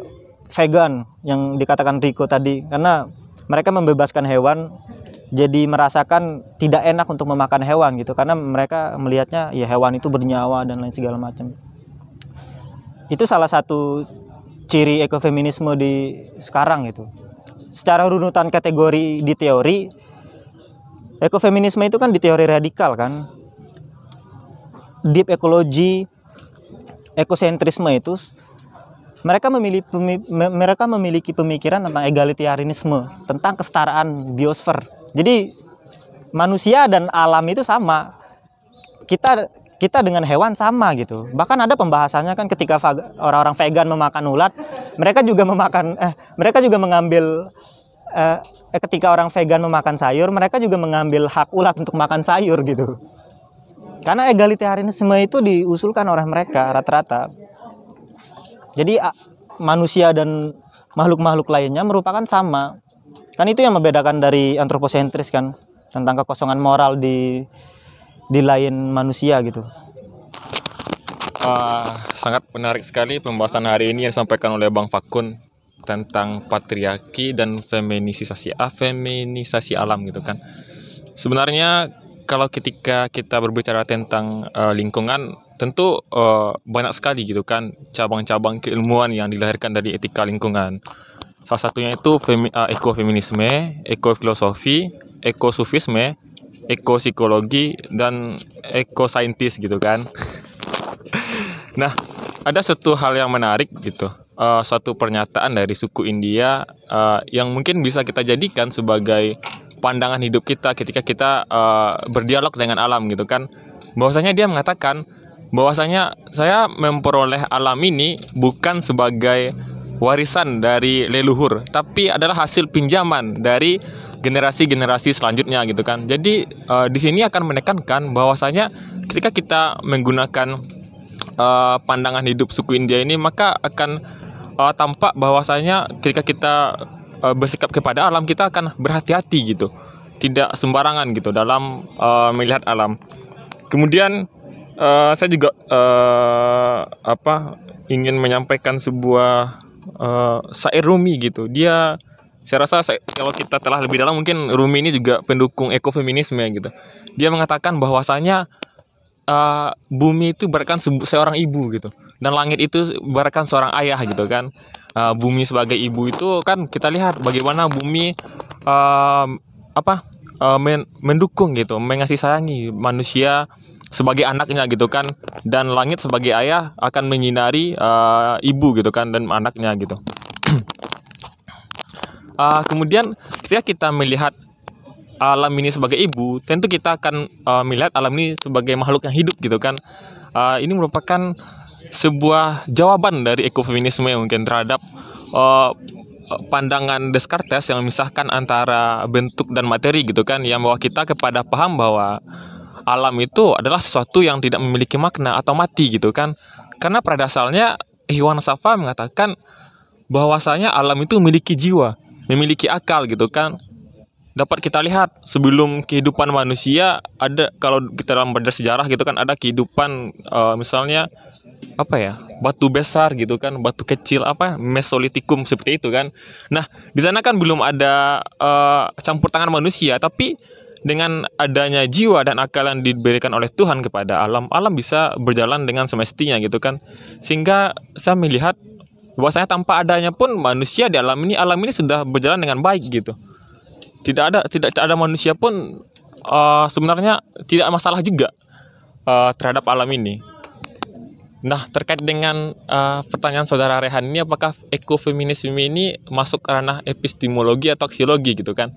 vegan yang dikatakan Riko tadi karena mereka membebaskan hewan jadi merasakan tidak enak untuk memakan hewan gitu karena mereka melihatnya ya hewan itu bernyawa dan lain segala macam itu salah satu ciri ekofeminisme di sekarang gitu secara runutan kategori di teori ekofeminisme itu kan di teori radikal kan deep ekologi ekosentrisme itu mereka memiliki mereka memiliki pemikiran tentang egalitarianisme tentang kesetaraan biosfer jadi manusia dan alam itu sama. Kita kita dengan hewan sama gitu. Bahkan ada pembahasannya kan ketika orang-orang vegan memakan ulat, mereka juga memakan eh mereka juga mengambil eh, eh, ketika orang vegan memakan sayur, mereka juga mengambil hak ulat untuk makan sayur gitu. Karena egalitarianisme itu diusulkan oleh mereka rata-rata. Jadi manusia dan makhluk-makhluk lainnya merupakan sama kan itu yang membedakan dari antroposentris kan tentang kekosongan moral di di lain manusia gitu uh, sangat menarik sekali pembahasan hari ini yang disampaikan oleh Bang Fakun tentang patriarki dan feminisasi ah, feminisasi alam gitu kan sebenarnya kalau ketika kita berbicara tentang uh, lingkungan tentu uh, banyak sekali gitu kan cabang-cabang keilmuan yang dilahirkan dari etika lingkungan Salah satunya itu femi, uh, ekofeminisme, ekofilosofi, ekosufisme, ekopsikologi dan ekosaintis gitu kan. nah, ada satu hal yang menarik gitu. Uh, eh, suatu pernyataan dari suku India uh, yang mungkin bisa kita jadikan sebagai pandangan hidup kita ketika kita uh, berdialog dengan alam gitu kan. Bahwasanya dia mengatakan bahwasanya saya memperoleh alam ini bukan sebagai warisan dari leluhur, tapi adalah hasil pinjaman dari generasi-generasi selanjutnya gitu kan. Jadi uh, di sini akan menekankan bahwasanya ketika kita menggunakan uh, pandangan hidup suku India ini maka akan uh, tampak bahwasanya ketika kita uh, bersikap kepada alam kita akan berhati-hati gitu. Tidak sembarangan gitu dalam uh, melihat alam. Kemudian uh, saya juga uh, apa ingin menyampaikan sebuah uh, eh, syair Rumi gitu. Dia saya rasa saya, kalau kita telah lebih dalam mungkin Rumi ini juga pendukung ekofeminisme gitu. Dia mengatakan bahwasanya uh, bumi itu se seorang ibu gitu dan langit itu berkan seorang ayah gitu kan. Uh, bumi sebagai ibu itu kan kita lihat bagaimana bumi uh, apa uh, men mendukung gitu, mengasih sayangi manusia sebagai anaknya gitu kan dan langit sebagai ayah akan menyinari uh, ibu gitu kan dan anaknya gitu. uh, kemudian ketika kita melihat alam ini sebagai ibu, tentu kita akan uh, melihat alam ini sebagai makhluk yang hidup gitu kan. Uh, ini merupakan sebuah jawaban dari ekofeminisme yang mungkin terhadap uh, pandangan Descartes yang memisahkan antara bentuk dan materi gitu kan, yang membawa kita kepada paham bahwa alam itu adalah sesuatu yang tidak memiliki makna atau mati gitu kan. Karena pada dasarnya Iwan Safa mengatakan bahwasanya alam itu memiliki jiwa, memiliki akal gitu kan. Dapat kita lihat sebelum kehidupan manusia ada kalau kita dalam berdasar sejarah gitu kan ada kehidupan uh, misalnya apa ya batu besar gitu kan batu kecil apa mesolitikum seperti itu kan nah di sana kan belum ada uh, campur tangan manusia tapi dengan adanya jiwa dan akal yang diberikan oleh Tuhan kepada alam, alam bisa berjalan dengan semestinya gitu kan. Sehingga saya melihat bahwasanya tanpa adanya pun manusia di alam ini alam ini sudah berjalan dengan baik gitu. Tidak ada tidak, ada manusia pun uh, sebenarnya tidak masalah juga uh, terhadap alam ini. Nah, terkait dengan uh, pertanyaan saudara Rehan ini apakah ekofeminisme ini masuk ranah epistemologi atau aksiologi gitu kan?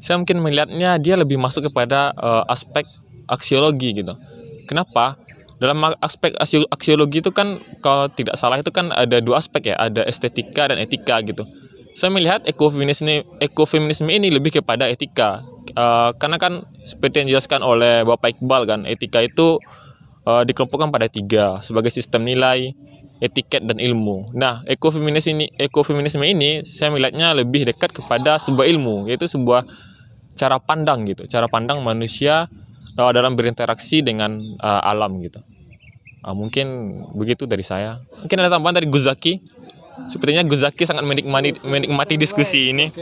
saya mungkin melihatnya dia lebih masuk kepada uh, aspek aksiologi gitu. Kenapa? Dalam aspek aksiologi itu kan kalau tidak salah itu kan ada dua aspek ya, ada estetika dan etika gitu. Saya melihat ekofeminisme ekofeminisme ini lebih kepada etika. Uh, karena kan seperti yang dijelaskan oleh Bapak Iqbal kan, etika itu uh, dikelompokkan pada tiga sebagai sistem nilai, etiket dan ilmu. Nah, ekofeminis ini ekofeminisme ini saya melihatnya lebih dekat kepada sebuah ilmu, yaitu sebuah cara pandang gitu, cara pandang manusia eh, dalam berinteraksi dengan uh, alam gitu. Uh, mungkin begitu dari saya. Mungkin ada tambahan dari Guzaki. Sepertinya Guzaki sangat menikmati menikmati diskusi ini.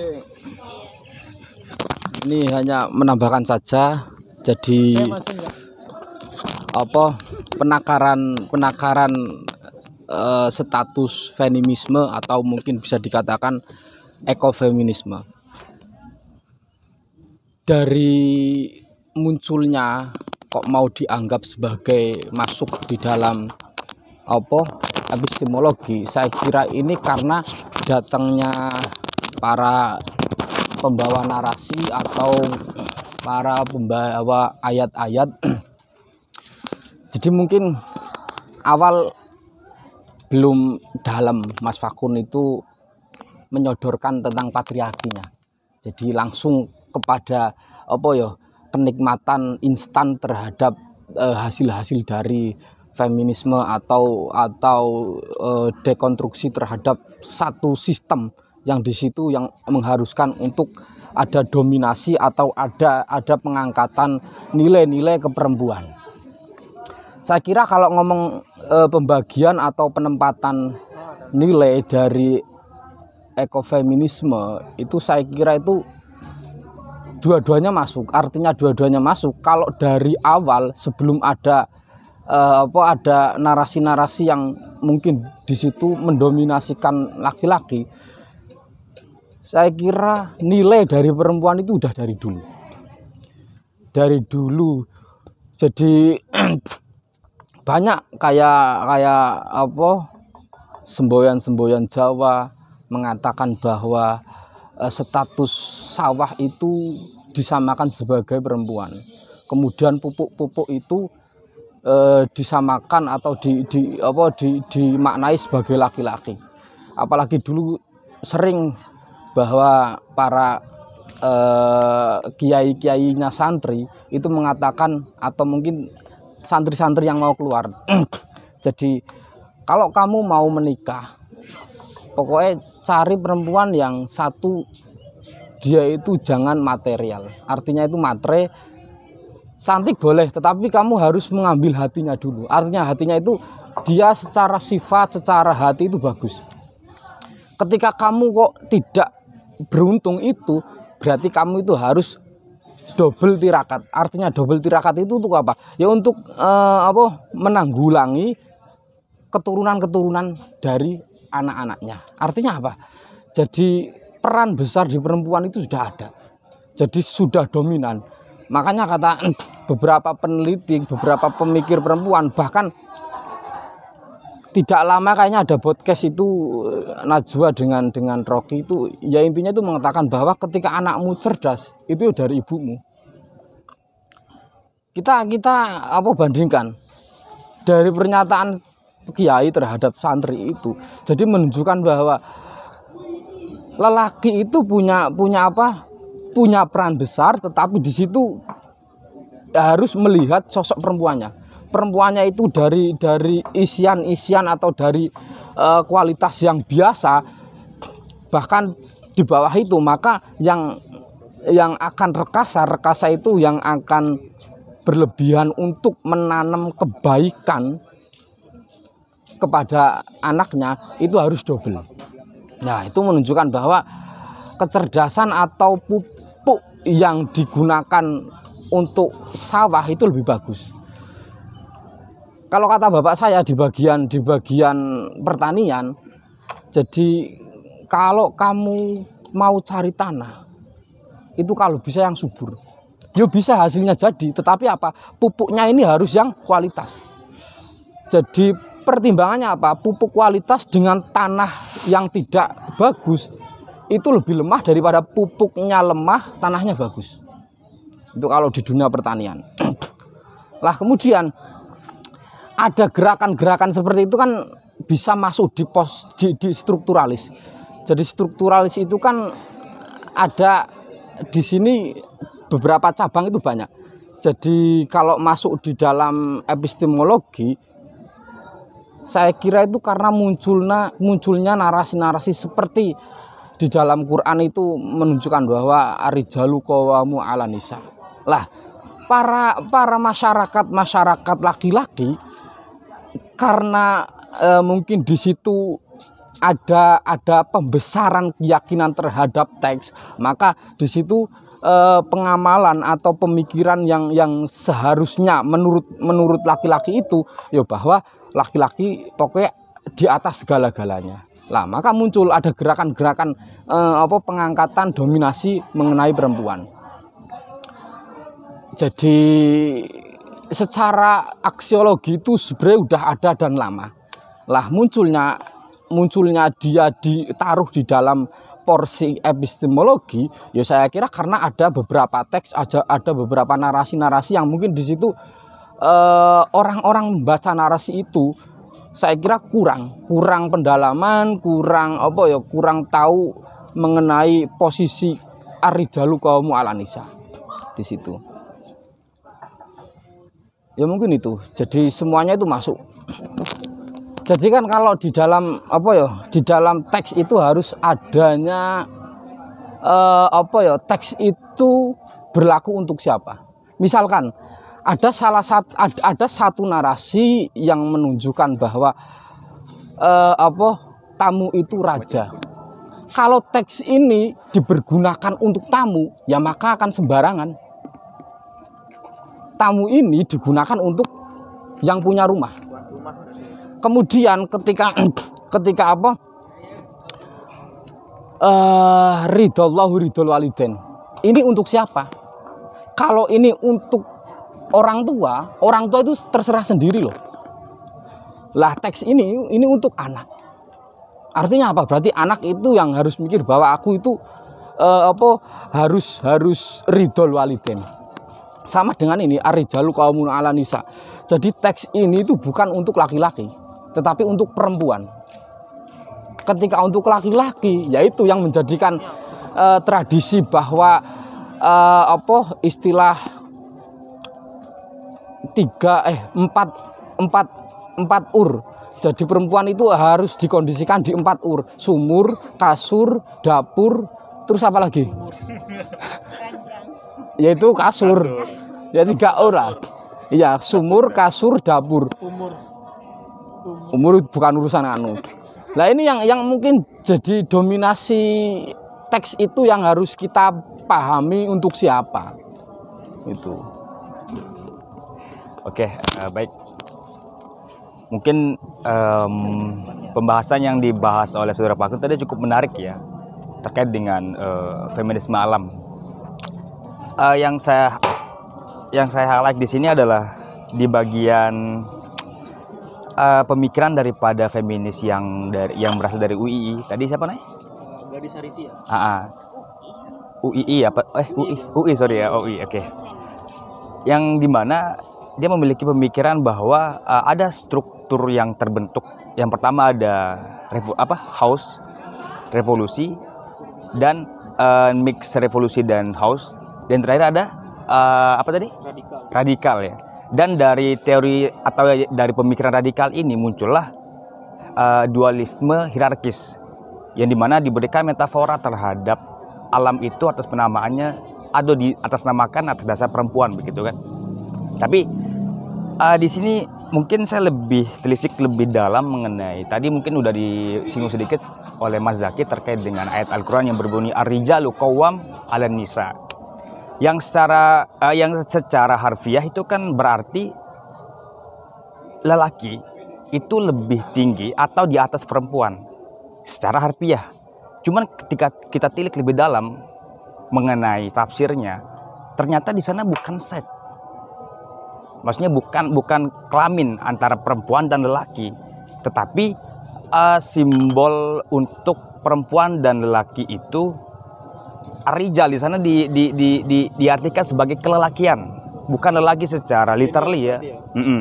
Ini hanya menambahkan saja. Jadi apa penakaran penakaran Eh, status feminisme atau mungkin bisa dikatakan ekofeminisme. Dari munculnya kok mau dianggap sebagai masuk di dalam apa epistemologi saya kira ini karena datangnya para pembawa narasi atau para pembawa ayat-ayat jadi mungkin awal belum dalam Mas Fakun itu menyodorkan tentang patriarkinya. Jadi langsung kepada apa ya penikmatan instan terhadap eh, hasil-hasil uh, dari feminisme atau atau uh, dekonstruksi terhadap satu sistem yang di situ yang mengharuskan untuk ada dominasi atau ada ada pengangkatan nilai-nilai keperempuan saya kira kalau ngomong e, pembagian atau penempatan nilai dari ekofeminisme itu saya kira itu dua-duanya masuk artinya dua-duanya masuk kalau dari awal sebelum ada e, apa ada narasi-narasi yang mungkin di situ mendominasikan laki-laki saya kira nilai dari perempuan itu udah dari dulu dari dulu jadi banyak kayak kayak apa semboyan-semboyan Jawa mengatakan bahwa uh, status sawah itu disamakan sebagai perempuan. Kemudian pupuk-pupuk itu uh, disamakan atau di, di apa di, dimaknai sebagai laki-laki. Apalagi dulu sering bahwa para kiai eh, kiai-kiainya santri itu mengatakan atau mungkin santri-santri yang mau keluar jadi kalau kamu mau menikah pokoknya cari perempuan yang satu dia itu jangan material artinya itu matre cantik boleh tetapi kamu harus mengambil hatinya dulu artinya hatinya itu dia secara sifat secara hati itu bagus ketika kamu kok tidak beruntung itu berarti kamu itu harus double tirakat. Artinya double tirakat itu untuk apa? Ya untuk uh, apa? menanggulangi keturunan-keturunan dari anak-anaknya. Artinya apa? Jadi peran besar di perempuan itu sudah ada. Jadi sudah dominan. Makanya kata beberapa peneliti, beberapa pemikir perempuan bahkan tidak lama kayaknya ada podcast itu eh, Najwa dengan dengan Rocky itu ya intinya itu mengatakan bahwa ketika anakmu cerdas itu ya dari ibumu kita kita apa bandingkan dari pernyataan kiai terhadap santri itu jadi menunjukkan bahwa lelaki itu punya punya apa punya peran besar tetapi di situ harus melihat sosok perempuannya perempuannya itu dari dari isian-isian atau dari uh, kualitas yang biasa bahkan di bawah itu maka yang yang akan rekasa rekasa itu yang akan berlebihan untuk menanam kebaikan kepada anaknya itu harus double. Nah, itu menunjukkan bahwa kecerdasan atau pupuk yang digunakan untuk sawah itu lebih bagus kalau kata bapak saya di bagian di bagian pertanian jadi kalau kamu mau cari tanah itu kalau bisa yang subur ya bisa hasilnya jadi tetapi apa pupuknya ini harus yang kualitas jadi pertimbangannya apa pupuk kualitas dengan tanah yang tidak bagus itu lebih lemah daripada pupuknya lemah tanahnya bagus itu kalau di dunia pertanian lah kemudian ada gerakan-gerakan seperti itu kan bisa masuk di pos di, di strukturalis. Jadi strukturalis itu kan ada di sini beberapa cabang itu banyak. Jadi kalau masuk di dalam epistemologi saya kira itu karena munculnya munculnya narasi-narasi seperti di dalam Quran itu menunjukkan bahwa arijalu qawamu ala nisa. Lah, para para masyarakat masyarakat laki-laki karena e, mungkin di situ ada ada pembesaran keyakinan terhadap teks, maka di situ e, pengamalan atau pemikiran yang yang seharusnya menurut menurut laki-laki itu ya bahwa laki-laki pokoknya di atas segala-galanya. Lah, maka muncul ada gerakan-gerakan e, apa pengangkatan dominasi mengenai perempuan. Jadi secara aksiologi itu sebenarnya udah ada dan lama. Lah munculnya munculnya dia ditaruh di dalam porsi epistemologi, ya saya kira karena ada beberapa teks, ada ada beberapa narasi-narasi yang mungkin di situ orang eh, orang-orang membaca narasi itu saya kira kurang, kurang pendalaman, kurang apa ya, kurang tahu mengenai posisi Arijalu kaum Alanisa di situ ya mungkin itu jadi semuanya itu masuk jadi kan kalau di dalam apa ya di dalam teks itu harus adanya eh, apa ya teks itu berlaku untuk siapa misalkan ada salah satu ada, ada satu narasi yang menunjukkan bahwa eh, apa tamu itu raja kalau teks ini dipergunakan untuk tamu ya maka akan sembarangan tamu ini digunakan untuk yang punya rumah. Kemudian ketika ketika apa? Uh, ridallahu ridol waliden. Ini untuk siapa? Kalau ini untuk orang tua, orang tua itu terserah sendiri loh. Lah teks ini ini untuk anak. Artinya apa? Berarti anak itu yang harus mikir bahwa aku itu uh, apa harus harus ridol waliden sama dengan ini arijalu kaumun ala nisa. Jadi teks ini itu bukan untuk laki-laki, tetapi untuk perempuan. Ketika untuk laki-laki, yaitu yang menjadikan uh, tradisi bahwa uh, apa istilah tiga eh empat empat empat ur. Jadi perempuan itu harus dikondisikan di empat ur, sumur, kasur, dapur, terus apa lagi? yaitu kasur, kasur. ya tiga orang iya sumur kasur dapur umur umur, umur bukan urusan anu Nah ini yang yang mungkin jadi dominasi teks itu yang harus kita pahami untuk siapa itu oke uh, baik mungkin um, pembahasan yang dibahas oleh saudara Pakun tadi cukup menarik ya terkait dengan uh, feminisme alam uh, yang saya yang saya highlight di sini adalah di bagian uh, pemikiran daripada feminis yang dari yang berasal dari UII. Tadi siapa nih? Gadis Arifia. Ya? Ah, ah. UII apa? Eh Uii UI sorry ya UI. Oke. Okay. Yang dimana dia memiliki pemikiran bahwa uh, ada struktur yang terbentuk. Yang pertama ada revo, apa house revolusi dan uh, mix revolusi dan house dan terakhir ada uh, apa tadi? Radikal. Radikal ya. Dan dari teori atau dari pemikiran radikal ini muncullah uh, dualisme hierarkis yang dimana diberikan metafora terhadap alam itu atas penamaannya atau di atas namakan atas dasar perempuan begitu kan. Tapi uh, di sini mungkin saya lebih telisik lebih dalam mengenai tadi mungkin udah disinggung sedikit oleh Mas Zaki terkait dengan ayat Al-Qur'an yang berbunyi ar-rijalu qawwam 'alan nisa yang secara uh, yang secara harfiah itu kan berarti lelaki itu lebih tinggi atau di atas perempuan secara harfiah. Cuman ketika kita tilik lebih dalam mengenai tafsirnya, ternyata di sana bukan set. Maksudnya bukan bukan kelamin antara perempuan dan lelaki, tetapi uh, simbol untuk perempuan dan lelaki itu Arijal di sana di, di, di, di, diartikan sebagai kelelakian, bukan lelaki secara literally ya. Mm -mm.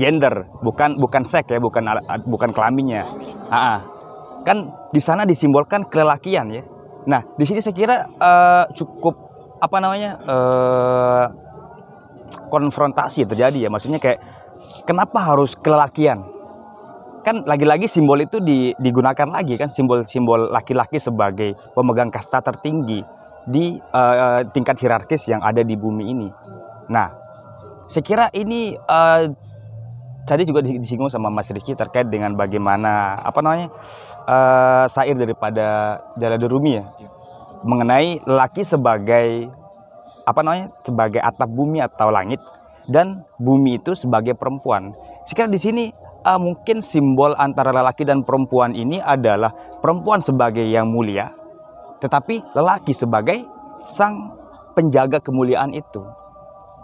Gender, bukan bukan sek ya, bukan bukan kelaminnya. Ah, ah, kan di sana disimbolkan kelelakian ya. Nah, di sini saya kira uh, cukup apa namanya uh, konfrontasi terjadi ya. Maksudnya kayak kenapa harus kelelakian? kan lagi-lagi simbol itu digunakan lagi kan simbol-simbol laki-laki sebagai pemegang kasta tertinggi di uh, tingkat hierarkis yang ada di bumi ini. Nah, sekira ini uh, tadi juga disinggung sama Mas Riki terkait dengan bagaimana apa namanya uh, sair daripada Jalaluddin Rumi ya. Iya. mengenai laki sebagai apa namanya sebagai atap bumi atau langit dan bumi itu sebagai perempuan. Sekarang di sini uh, mungkin simbol antara lelaki dan perempuan ini adalah perempuan sebagai yang mulia, tetapi lelaki sebagai sang penjaga kemuliaan itu.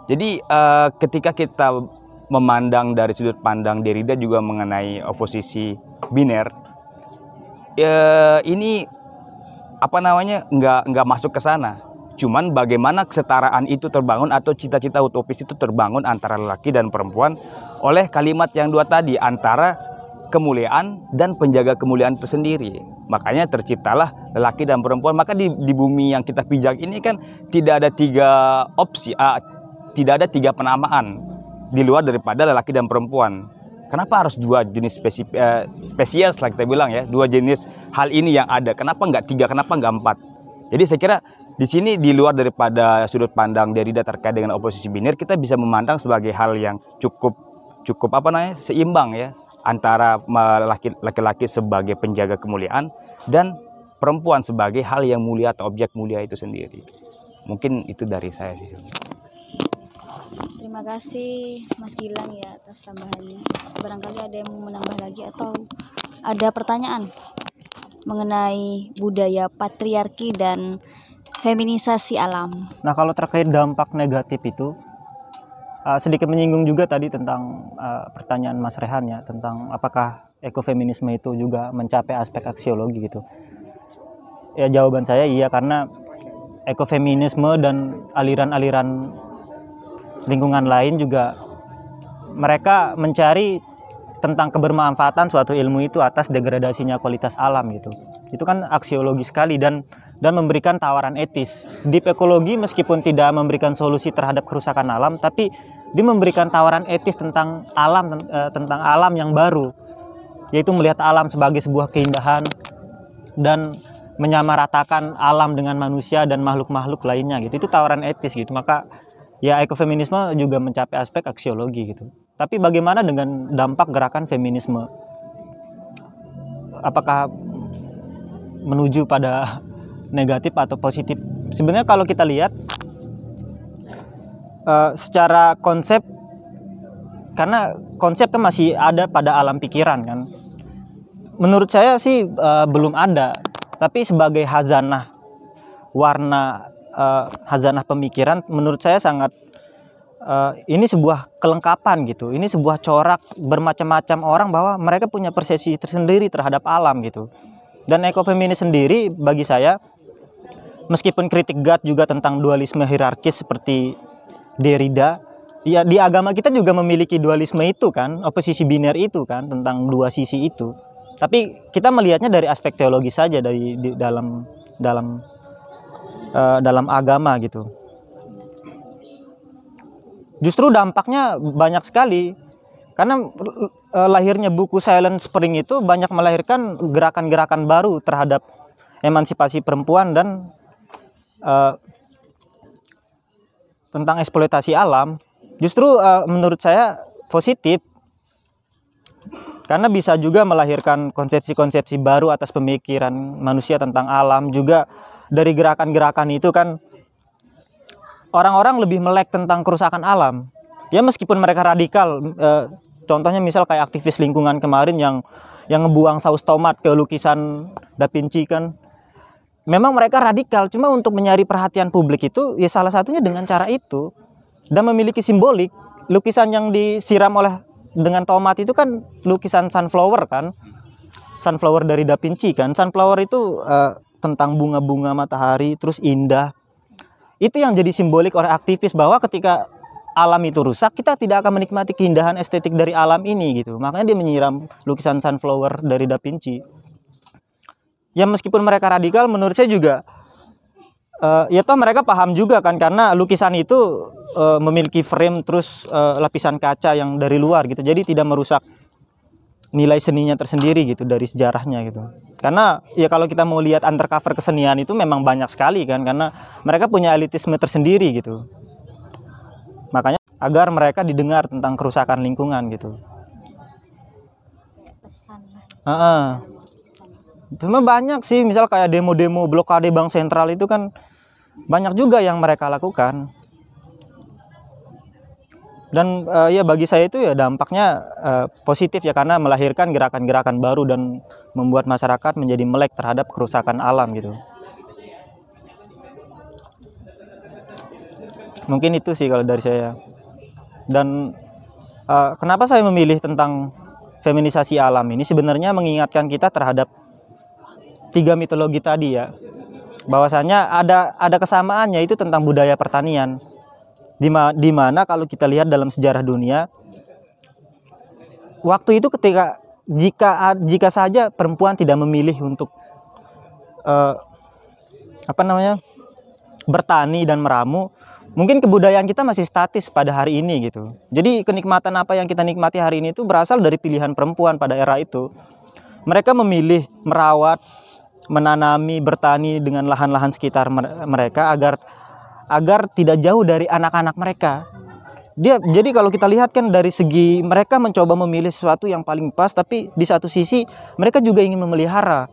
Jadi uh, ketika kita memandang dari sudut pandang Derrida juga mengenai oposisi biner, uh, ini apa namanya nggak nggak masuk ke sana Cuman bagaimana kesetaraan itu terbangun atau cita-cita utopis itu terbangun antara lelaki dan perempuan oleh kalimat yang dua tadi antara kemuliaan dan penjaga kemuliaan itu sendiri. Makanya terciptalah lelaki dan perempuan. Maka di, di bumi yang kita pijak ini kan tidak ada tiga opsi, uh, tidak ada tiga penamaan di luar daripada lelaki dan perempuan. Kenapa harus dua jenis eh, spesies uh, spesies, like kita bilang ya, dua jenis hal ini yang ada. Kenapa nggak tiga? Kenapa nggak empat? Jadi saya kira di sini di luar daripada sudut pandang Derrida terkait dengan oposisi biner kita bisa memandang sebagai hal yang cukup cukup apa namanya seimbang ya antara laki-laki sebagai penjaga kemuliaan dan perempuan sebagai hal yang mulia atau objek mulia itu sendiri mungkin itu dari saya sih terima kasih Mas Gilang ya atas tambahannya barangkali ada yang mau menambah lagi atau ada pertanyaan mengenai budaya patriarki dan feminisasi alam. Nah, kalau terkait dampak negatif itu uh, sedikit menyinggung juga tadi tentang uh, pertanyaan Mas Rehan ya tentang apakah ekofeminisme itu juga mencapai aspek aksiologi gitu. Ya jawaban saya iya karena ekofeminisme dan aliran-aliran lingkungan lain juga mereka mencari tentang kebermanfaatan suatu ilmu itu atas degradasinya kualitas alam gitu. Itu kan aksiologi sekali dan dan memberikan tawaran etis. di ekologi meskipun tidak memberikan solusi terhadap kerusakan alam, tapi dia memberikan tawaran etis tentang alam eh, tentang alam yang baru, yaitu melihat alam sebagai sebuah keindahan dan menyamaratakan alam dengan manusia dan makhluk-makhluk lainnya gitu. Itu tawaran etis gitu. Maka ya ekofeminisme juga mencapai aspek aksiologi gitu. Tapi bagaimana dengan dampak gerakan feminisme? Apakah menuju pada negatif atau positif sebenarnya kalau kita lihat uh, secara konsep karena konsep kan masih ada pada alam pikiran kan menurut saya sih uh, belum ada tapi sebagai hazanah warna uh, hazanah pemikiran menurut saya sangat uh, ini sebuah kelengkapan gitu ini sebuah corak bermacam-macam orang bahwa mereka punya persepsi tersendiri terhadap alam gitu dan ekofeminis sendiri bagi saya meskipun kritik God juga tentang dualisme hierarkis seperti Derrida, ya di agama kita juga memiliki dualisme itu kan, oposisi biner itu kan tentang dua sisi itu. Tapi kita melihatnya dari aspek teologi saja dari di, dalam dalam uh, dalam agama gitu. Justru dampaknya banyak sekali karena eh, lahirnya buku Silent Spring itu banyak melahirkan gerakan-gerakan baru terhadap emansipasi perempuan dan uh, tentang eksploitasi alam justru uh, menurut saya positif karena bisa juga melahirkan konsepsi-konsepsi baru atas pemikiran manusia tentang alam juga dari gerakan-gerakan itu kan orang-orang lebih melek tentang kerusakan alam ya meskipun mereka radikal e, contohnya misal kayak aktivis lingkungan kemarin yang yang ngebuang saus tomat ke lukisan Da Vinci kan memang mereka radikal cuma untuk mencari perhatian publik itu ya salah satunya dengan cara itu dan memiliki simbolik lukisan yang disiram oleh dengan tomat itu kan lukisan sunflower kan sunflower dari Da Vinci kan sunflower itu uh, tentang bunga-bunga matahari terus indah itu yang jadi simbolik oleh aktivis bahwa ketika alam itu rusak kita tidak akan menikmati keindahan estetik dari alam ini gitu makanya dia menyiram lukisan sunflower dari Da Vinci ya meskipun mereka radikal menurut saya juga uh, ya toh mereka paham juga kan karena lukisan itu uh, memiliki frame terus uh, lapisan kaca yang dari luar gitu jadi tidak merusak nilai seninya tersendiri gitu dari sejarahnya gitu karena ya kalau kita mau lihat undercover kesenian itu memang banyak sekali kan karena mereka punya elitisme tersendiri gitu makanya agar mereka didengar tentang kerusakan lingkungan gitu pesan lah uh -uh cuma banyak sih misal kayak demo-demo blokade bank sentral itu kan banyak juga yang mereka lakukan dan uh, ya bagi saya itu ya dampaknya uh, positif ya karena melahirkan gerakan-gerakan baru dan membuat masyarakat menjadi melek terhadap kerusakan alam gitu. Mungkin itu sih kalau dari saya. Dan uh, kenapa saya memilih tentang feminisasi alam ini sebenarnya mengingatkan kita terhadap tiga mitologi tadi ya bahwasanya ada ada kesamaannya itu tentang budaya pertanian Dima, mana kalau kita lihat dalam sejarah dunia waktu itu ketika jika jika saja perempuan tidak memilih untuk uh, apa namanya bertani dan meramu mungkin kebudayaan kita masih statis pada hari ini gitu jadi kenikmatan apa yang kita nikmati hari ini itu berasal dari pilihan perempuan pada era itu mereka memilih merawat menanami bertani dengan lahan-lahan sekitar mereka agar agar tidak jauh dari anak-anak mereka dia jadi kalau kita lihat kan dari segi mereka mencoba memilih sesuatu yang paling pas tapi di satu sisi mereka juga ingin memelihara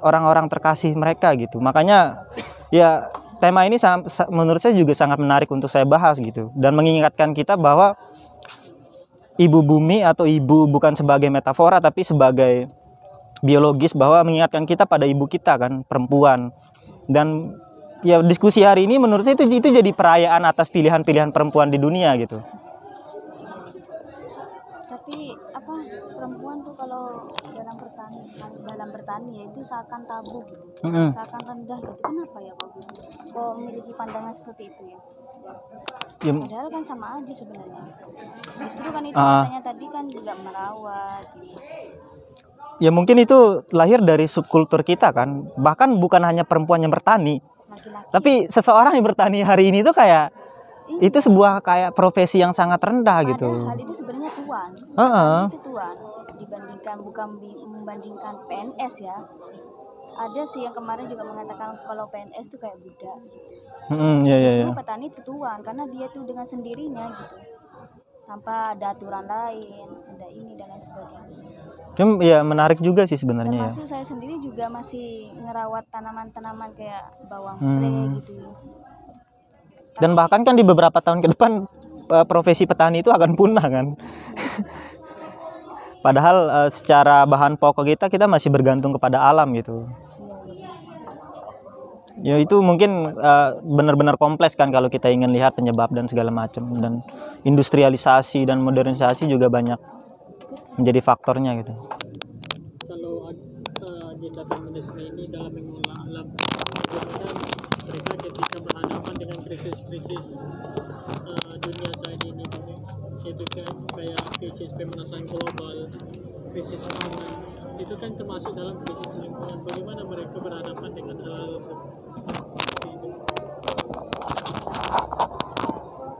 orang-orang terkasih mereka gitu makanya ya tema ini menurut saya juga sangat menarik untuk saya bahas gitu dan mengingatkan kita bahwa ibu bumi atau ibu bukan sebagai metafora tapi sebagai biologis bahwa mengingatkan kita pada ibu kita kan perempuan dan ya diskusi hari ini menurut saya itu itu jadi perayaan atas pilihan-pilihan perempuan di dunia gitu. Tapi apa perempuan tuh kalau dalam bertani dalam bertani ya itu seakan tabu gitu, mm -hmm. seakan rendah gitu. Kenapa ya kok kok memiliki pandangan seperti itu ya? Ya, Padahal kan sama aja sebenarnya. Justru kan itu uh, katanya tadi kan juga merawat. Gitu ya mungkin itu lahir dari subkultur kita kan bahkan bukan hanya perempuan yang bertani Laki -laki. tapi seseorang yang bertani hari ini tuh kayak Ih. Iya. itu sebuah kayak profesi yang sangat rendah Padahal gitu itu sebenarnya tuan uh -uh. itu tuan dibandingkan bukan membandingkan PNS ya ada sih yang kemarin juga mengatakan kalau PNS tuh kayak budak gitu. Hmm, iya, iya, semua iya. petani itu tuan karena dia tuh dengan sendirinya gitu. Tanpa ada aturan lain, ada ini dan lain sebagainya. Cuma ya menarik juga sih sebenarnya ya. saya sendiri juga masih ngerawat tanaman-tanaman kayak bawang hmm. pre gitu. Dan bahkan kan di beberapa tahun ke depan eh, profesi petani itu akan punah kan. Padahal eh, secara bahan pokok kita kita masih bergantung kepada alam gitu. Ya itu mungkin eh, benar-benar kompleks kan kalau kita ingin lihat penyebab dan segala macam dan industrialisasi dan modernisasi juga banyak menjadi faktornya gitu kalau eh, agenda feminisme ini dalam mengelola bagaimana mereka ketika berhadapan dengan krisis-krisis eh, dunia saat ini itu gitu kan kayak krisis pemanasan global krisis pangan itu kan termasuk dalam krisis lingkungan bagaimana mereka berhadapan dengan hal-hal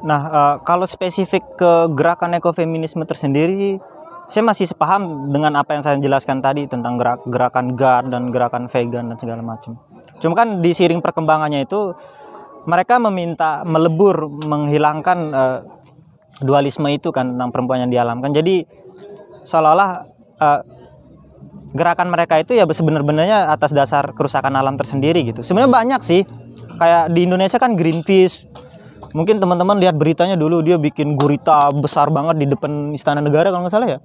Nah, uh, kalau spesifik ke gerakan ekofeminisme tersendiri, saya masih sepaham dengan apa yang saya jelaskan tadi tentang gerak gerakan guard dan gerakan vegan dan segala macam cuma kan di siring perkembangannya itu mereka meminta melebur menghilangkan uh, dualisme itu kan tentang perempuan yang dialamkan jadi seolah-olah uh, gerakan mereka itu ya sebenarnya atas dasar kerusakan alam tersendiri gitu sebenarnya banyak sih kayak di Indonesia kan Greenpeace mungkin teman-teman lihat beritanya dulu dia bikin gurita besar banget di depan istana negara kalau nggak salah ya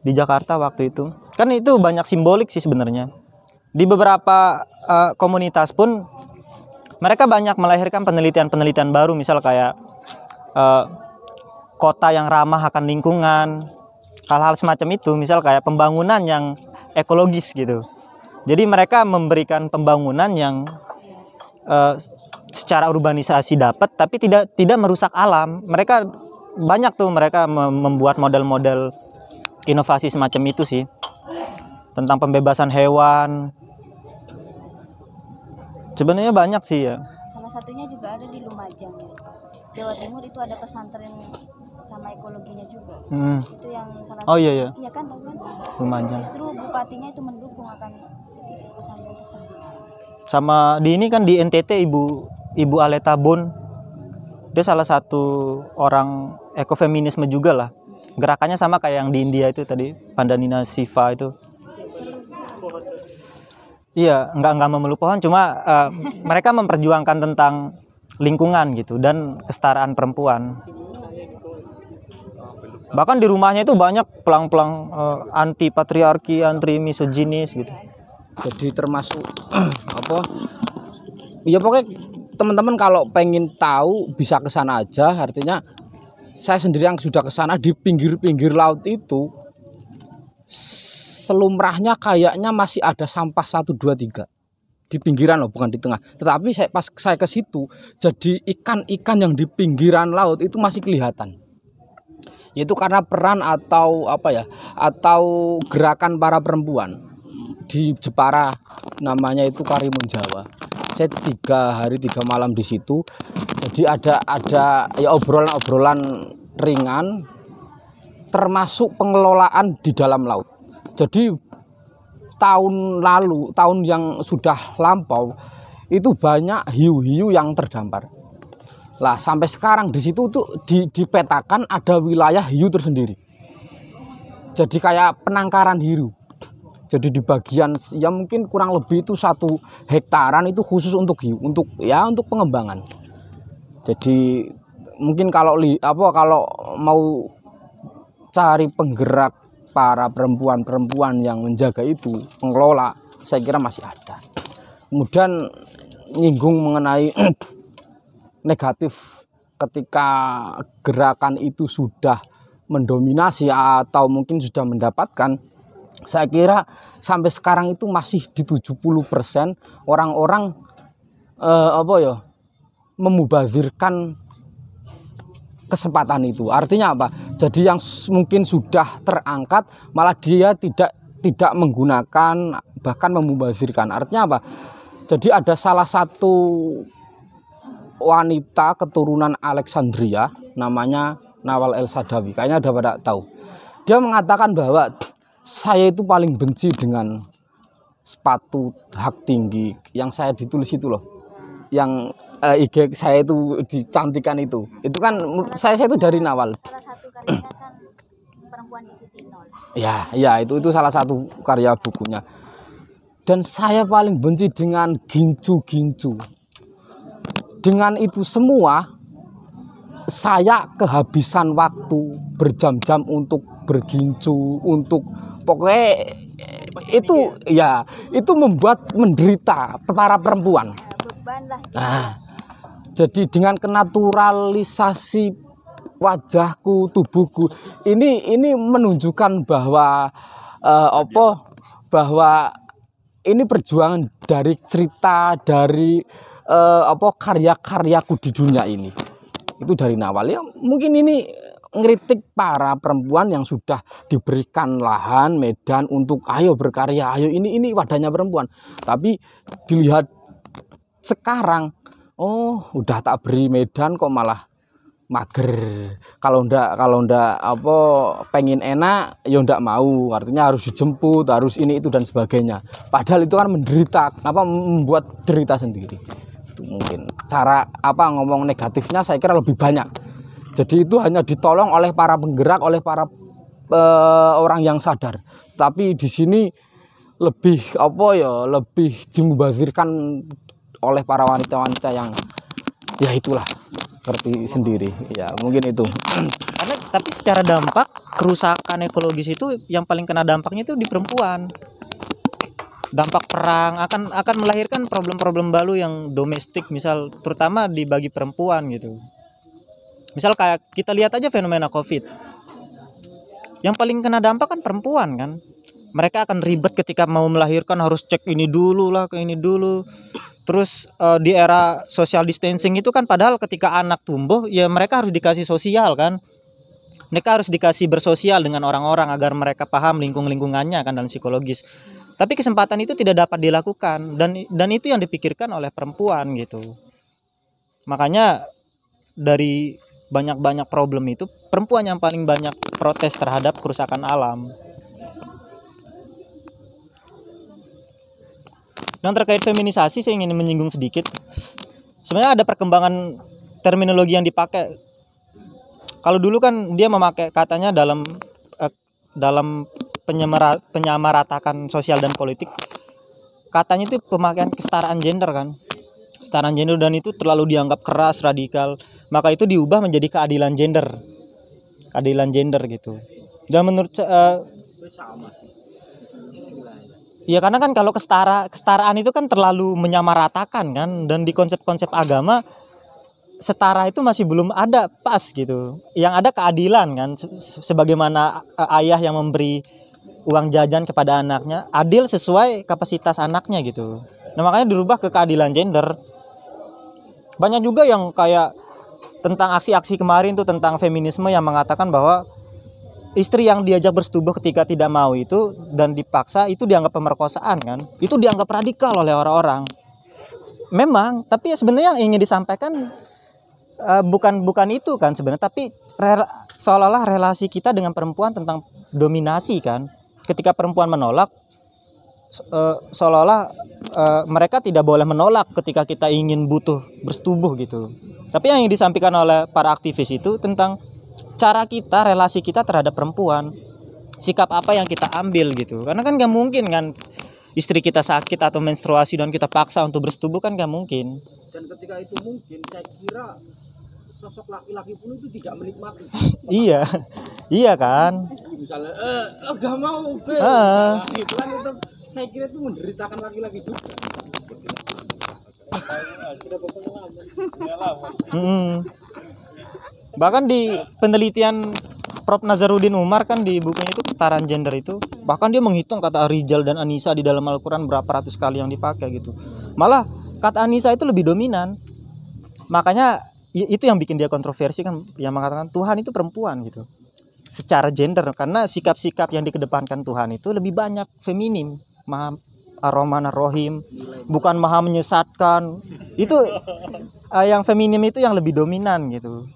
di Jakarta waktu itu kan itu banyak simbolik sih sebenarnya di beberapa uh, komunitas pun mereka banyak melahirkan penelitian-penelitian baru misal kayak uh, kota yang ramah akan lingkungan hal-hal semacam itu misal kayak pembangunan yang ekologis gitu jadi mereka memberikan pembangunan yang uh, secara urbanisasi dapat tapi tidak tidak merusak alam mereka banyak tuh mereka membuat model-model inovasi semacam itu sih tentang pembebasan hewan sebenarnya banyak sih ya salah satunya juga ada di Lumajang ya. Jawa Timur itu ada pesantren sama ekologinya juga hmm. itu yang salah oh iya iya iya kan tahu kan Lumajang justru bupatinya itu mendukung akan pesantren tersebut sama di ini kan di NTT ibu Ibu Aleta Bun dia salah satu orang ekofeminisme juga lah gerakannya sama kayak yang di India itu tadi Pandanina Siva itu iya nggak nggak memeluk pohon cuma uh, mereka memperjuangkan tentang lingkungan gitu dan kesetaraan perempuan bahkan di rumahnya itu banyak pelang-pelang uh, eh, anti patriarki anti misoginis gitu jadi termasuk apa ya pokoknya teman-teman kalau pengen tahu bisa ke sana aja artinya saya sendiri yang sudah ke sana di pinggir-pinggir laut itu selumrahnya kayaknya masih ada sampah 1 2 3 di pinggiran loh bukan di tengah tetapi saya pas saya ke situ jadi ikan-ikan yang di pinggiran laut itu masih kelihatan yaitu karena peran atau apa ya atau gerakan para perempuan di Jepara namanya itu Karimun Jawa saya tiga hari tiga malam di situ jadi ada ada ya obrolan obrolan ringan termasuk pengelolaan di dalam laut jadi tahun lalu tahun yang sudah lampau itu banyak hiu-hiu yang terdampar lah sampai sekarang di situ tuh di, dipetakan ada wilayah hiu tersendiri jadi kayak penangkaran hiu jadi di bagian ya mungkin kurang lebih itu satu hektaran itu khusus untuk hiu untuk ya untuk pengembangan jadi mungkin kalau li, apa kalau mau cari penggerak para perempuan-perempuan yang menjaga itu pengelola saya kira masih ada kemudian nyinggung mengenai negatif ketika gerakan itu sudah mendominasi atau mungkin sudah mendapatkan saya kira sampai sekarang itu masih di 70% orang-orang eh, apa ya memubazirkan kesempatan itu. Artinya apa? Jadi yang mungkin sudah terangkat malah dia tidak tidak menggunakan bahkan memubazirkan. Artinya apa? Jadi ada salah satu wanita keturunan Alexandria namanya Nawal El Sadawi. Kayaknya ada pada tahu. Dia mengatakan bahwa saya itu paling benci dengan sepatu hak tinggi yang saya ditulis itu loh yang uh, eh, IG saya itu dicantikan itu itu kan salah saya saya itu dari nawal salah satu karya kan perempuan ya ya itu itu salah satu karya bukunya dan saya paling benci dengan gincu-gincu dengan itu semua saya kehabisan waktu berjam-jam untuk bergincu untuk pokoknya itu ya itu membuat menderita para perempuan. Nah, jadi dengan kenaturalisasi wajahku, tubuhku ini ini menunjukkan bahwa uh, eh, opo bahwa ini perjuangan dari cerita dari uh, apa karya-karyaku di dunia ini. Itu dari Nawal ya. Mungkin ini ngeritik para perempuan yang sudah diberikan lahan medan untuk ayo berkarya ayo ini ini wadahnya perempuan tapi dilihat sekarang oh udah tak beri medan kok malah mager kalau ndak kalau ndak apa pengen enak ya ndak mau artinya harus dijemput harus ini itu dan sebagainya padahal itu kan menderita apa membuat derita sendiri itu mungkin cara apa ngomong negatifnya saya kira lebih banyak jadi itu hanya ditolong oleh para penggerak, oleh para uh, orang yang sadar. Tapi di sini lebih apa ya, lebih dimubazirkan oleh para wanita-wanita yang ya itulah seperti sendiri. Ya, mungkin itu. Karena tapi secara dampak kerusakan ekologis itu yang paling kena dampaknya itu di perempuan. Dampak perang akan akan melahirkan problem-problem baru yang domestik misal terutama di bagi perempuan gitu. Misal kayak kita lihat aja fenomena COVID. Yang paling kena dampak kan perempuan kan. Mereka akan ribet ketika mau melahirkan harus cek ini dulu lah ke ini dulu. Terus uh, di era social distancing itu kan padahal ketika anak tumbuh ya mereka harus dikasih sosial kan. Mereka harus dikasih bersosial dengan orang-orang agar mereka paham lingkung-lingkungannya kan dalam psikologis tapi kesempatan itu tidak dapat dilakukan dan dan itu yang dipikirkan oleh perempuan gitu makanya dari banyak-banyak problem itu perempuan yang paling banyak protes terhadap kerusakan alam. Dan terkait feminisasi saya ingin menyinggung sedikit. Sebenarnya ada perkembangan terminologi yang dipakai. Kalau dulu kan dia memakai katanya dalam eh, dalam penyamaratakan sosial dan politik katanya itu pemakaian kesetaraan gender kan kesetaraan gender dan itu terlalu dianggap keras radikal maka itu diubah menjadi keadilan gender keadilan gender gitu dan menurut uh, ya karena kan kalau kesetara kesetaraan itu kan terlalu menyamaratakan kan dan di konsep-konsep agama setara itu masih belum ada pas gitu yang ada keadilan kan sebagaimana eh, ayah yang memberi uang jajan kepada anaknya adil sesuai kapasitas anaknya gitu Nah makanya dirubah ke keadilan gender. Banyak juga yang kayak tentang aksi-aksi kemarin tuh tentang feminisme yang mengatakan bahwa istri yang diajak bersetubuh ketika tidak mau itu dan dipaksa itu dianggap pemerkosaan kan itu dianggap radikal oleh orang-orang memang tapi ya sebenarnya yang ingin disampaikan uh, bukan bukan itu kan sebenarnya tapi rela, seolah-olah relasi kita dengan perempuan tentang dominasi kan ketika perempuan menolak uh, seolah-olah uh, mereka tidak boleh menolak ketika kita ingin butuh bersetubuh gitu. Tapi yang disampaikan oleh para aktivis itu tentang cara kita, relasi kita terhadap perempuan, sikap apa yang kita ambil gitu. Karena kan gak mungkin kan istri kita sakit atau menstruasi dan kita paksa untuk bersetubuh kan gak mungkin. Dan ketika itu mungkin saya kira sosok laki-laki pun itu tidak menikmati. iya, iya kan. Misalnya, eh, oh, gak mau, Ah. itu kan itu saya kira itu menderitakan laki-laki juga hmm. bahkan di penelitian Prof Nazarudin Umar kan di bukunya itu kesetaraan gender itu bahkan dia menghitung kata Rijal dan Anisa di dalam Al-Quran berapa ratus kali yang dipakai gitu malah kata Anisa itu lebih dominan makanya itu yang bikin dia kontroversi kan yang mengatakan Tuhan itu perempuan gitu secara gender karena sikap-sikap yang dikedepankan Tuhan itu lebih banyak feminim maha aroman rohim bukan maha menyesatkan itu uh, yang feminim itu yang lebih dominan gitu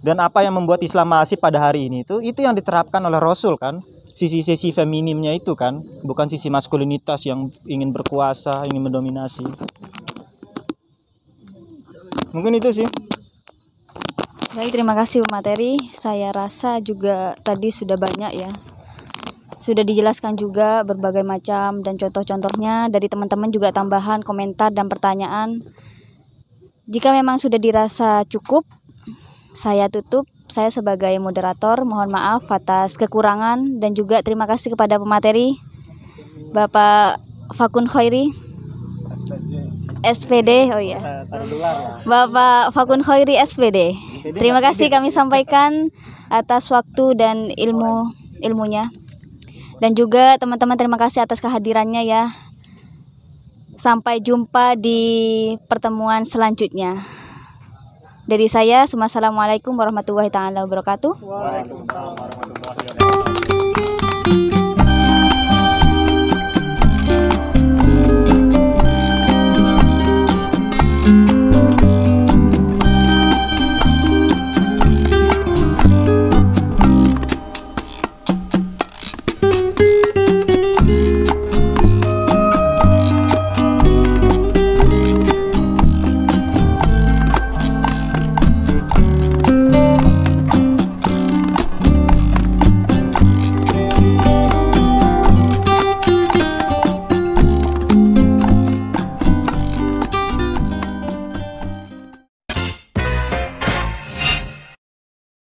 dan apa yang membuat Islam masih pada hari ini itu itu yang diterapkan oleh Rasul kan sisi-sisi feminimnya itu kan bukan sisi maskulinitas yang ingin berkuasa ingin mendominasi mungkin itu sih Baik, terima kasih Materi. Saya rasa juga tadi sudah banyak ya sudah dijelaskan juga berbagai macam dan contoh-contohnya dari teman-teman juga tambahan komentar dan pertanyaan. Jika memang sudah dirasa cukup, saya tutup. Saya sebagai moderator mohon maaf atas kekurangan dan juga terima kasih kepada pemateri Bapak Fakun Khairi SPD oh iya ya. Bapak Fakun Khairi SPD. Terima kasih kami sampaikan atas waktu dan ilmu ilmunya. Dan juga teman-teman terima kasih atas kehadirannya ya. Sampai jumpa di pertemuan selanjutnya. Dari saya, Assalamualaikum warahmatullahi taala wabarakatuh. Waalaikumsalam warahmatullahi wabarakatuh.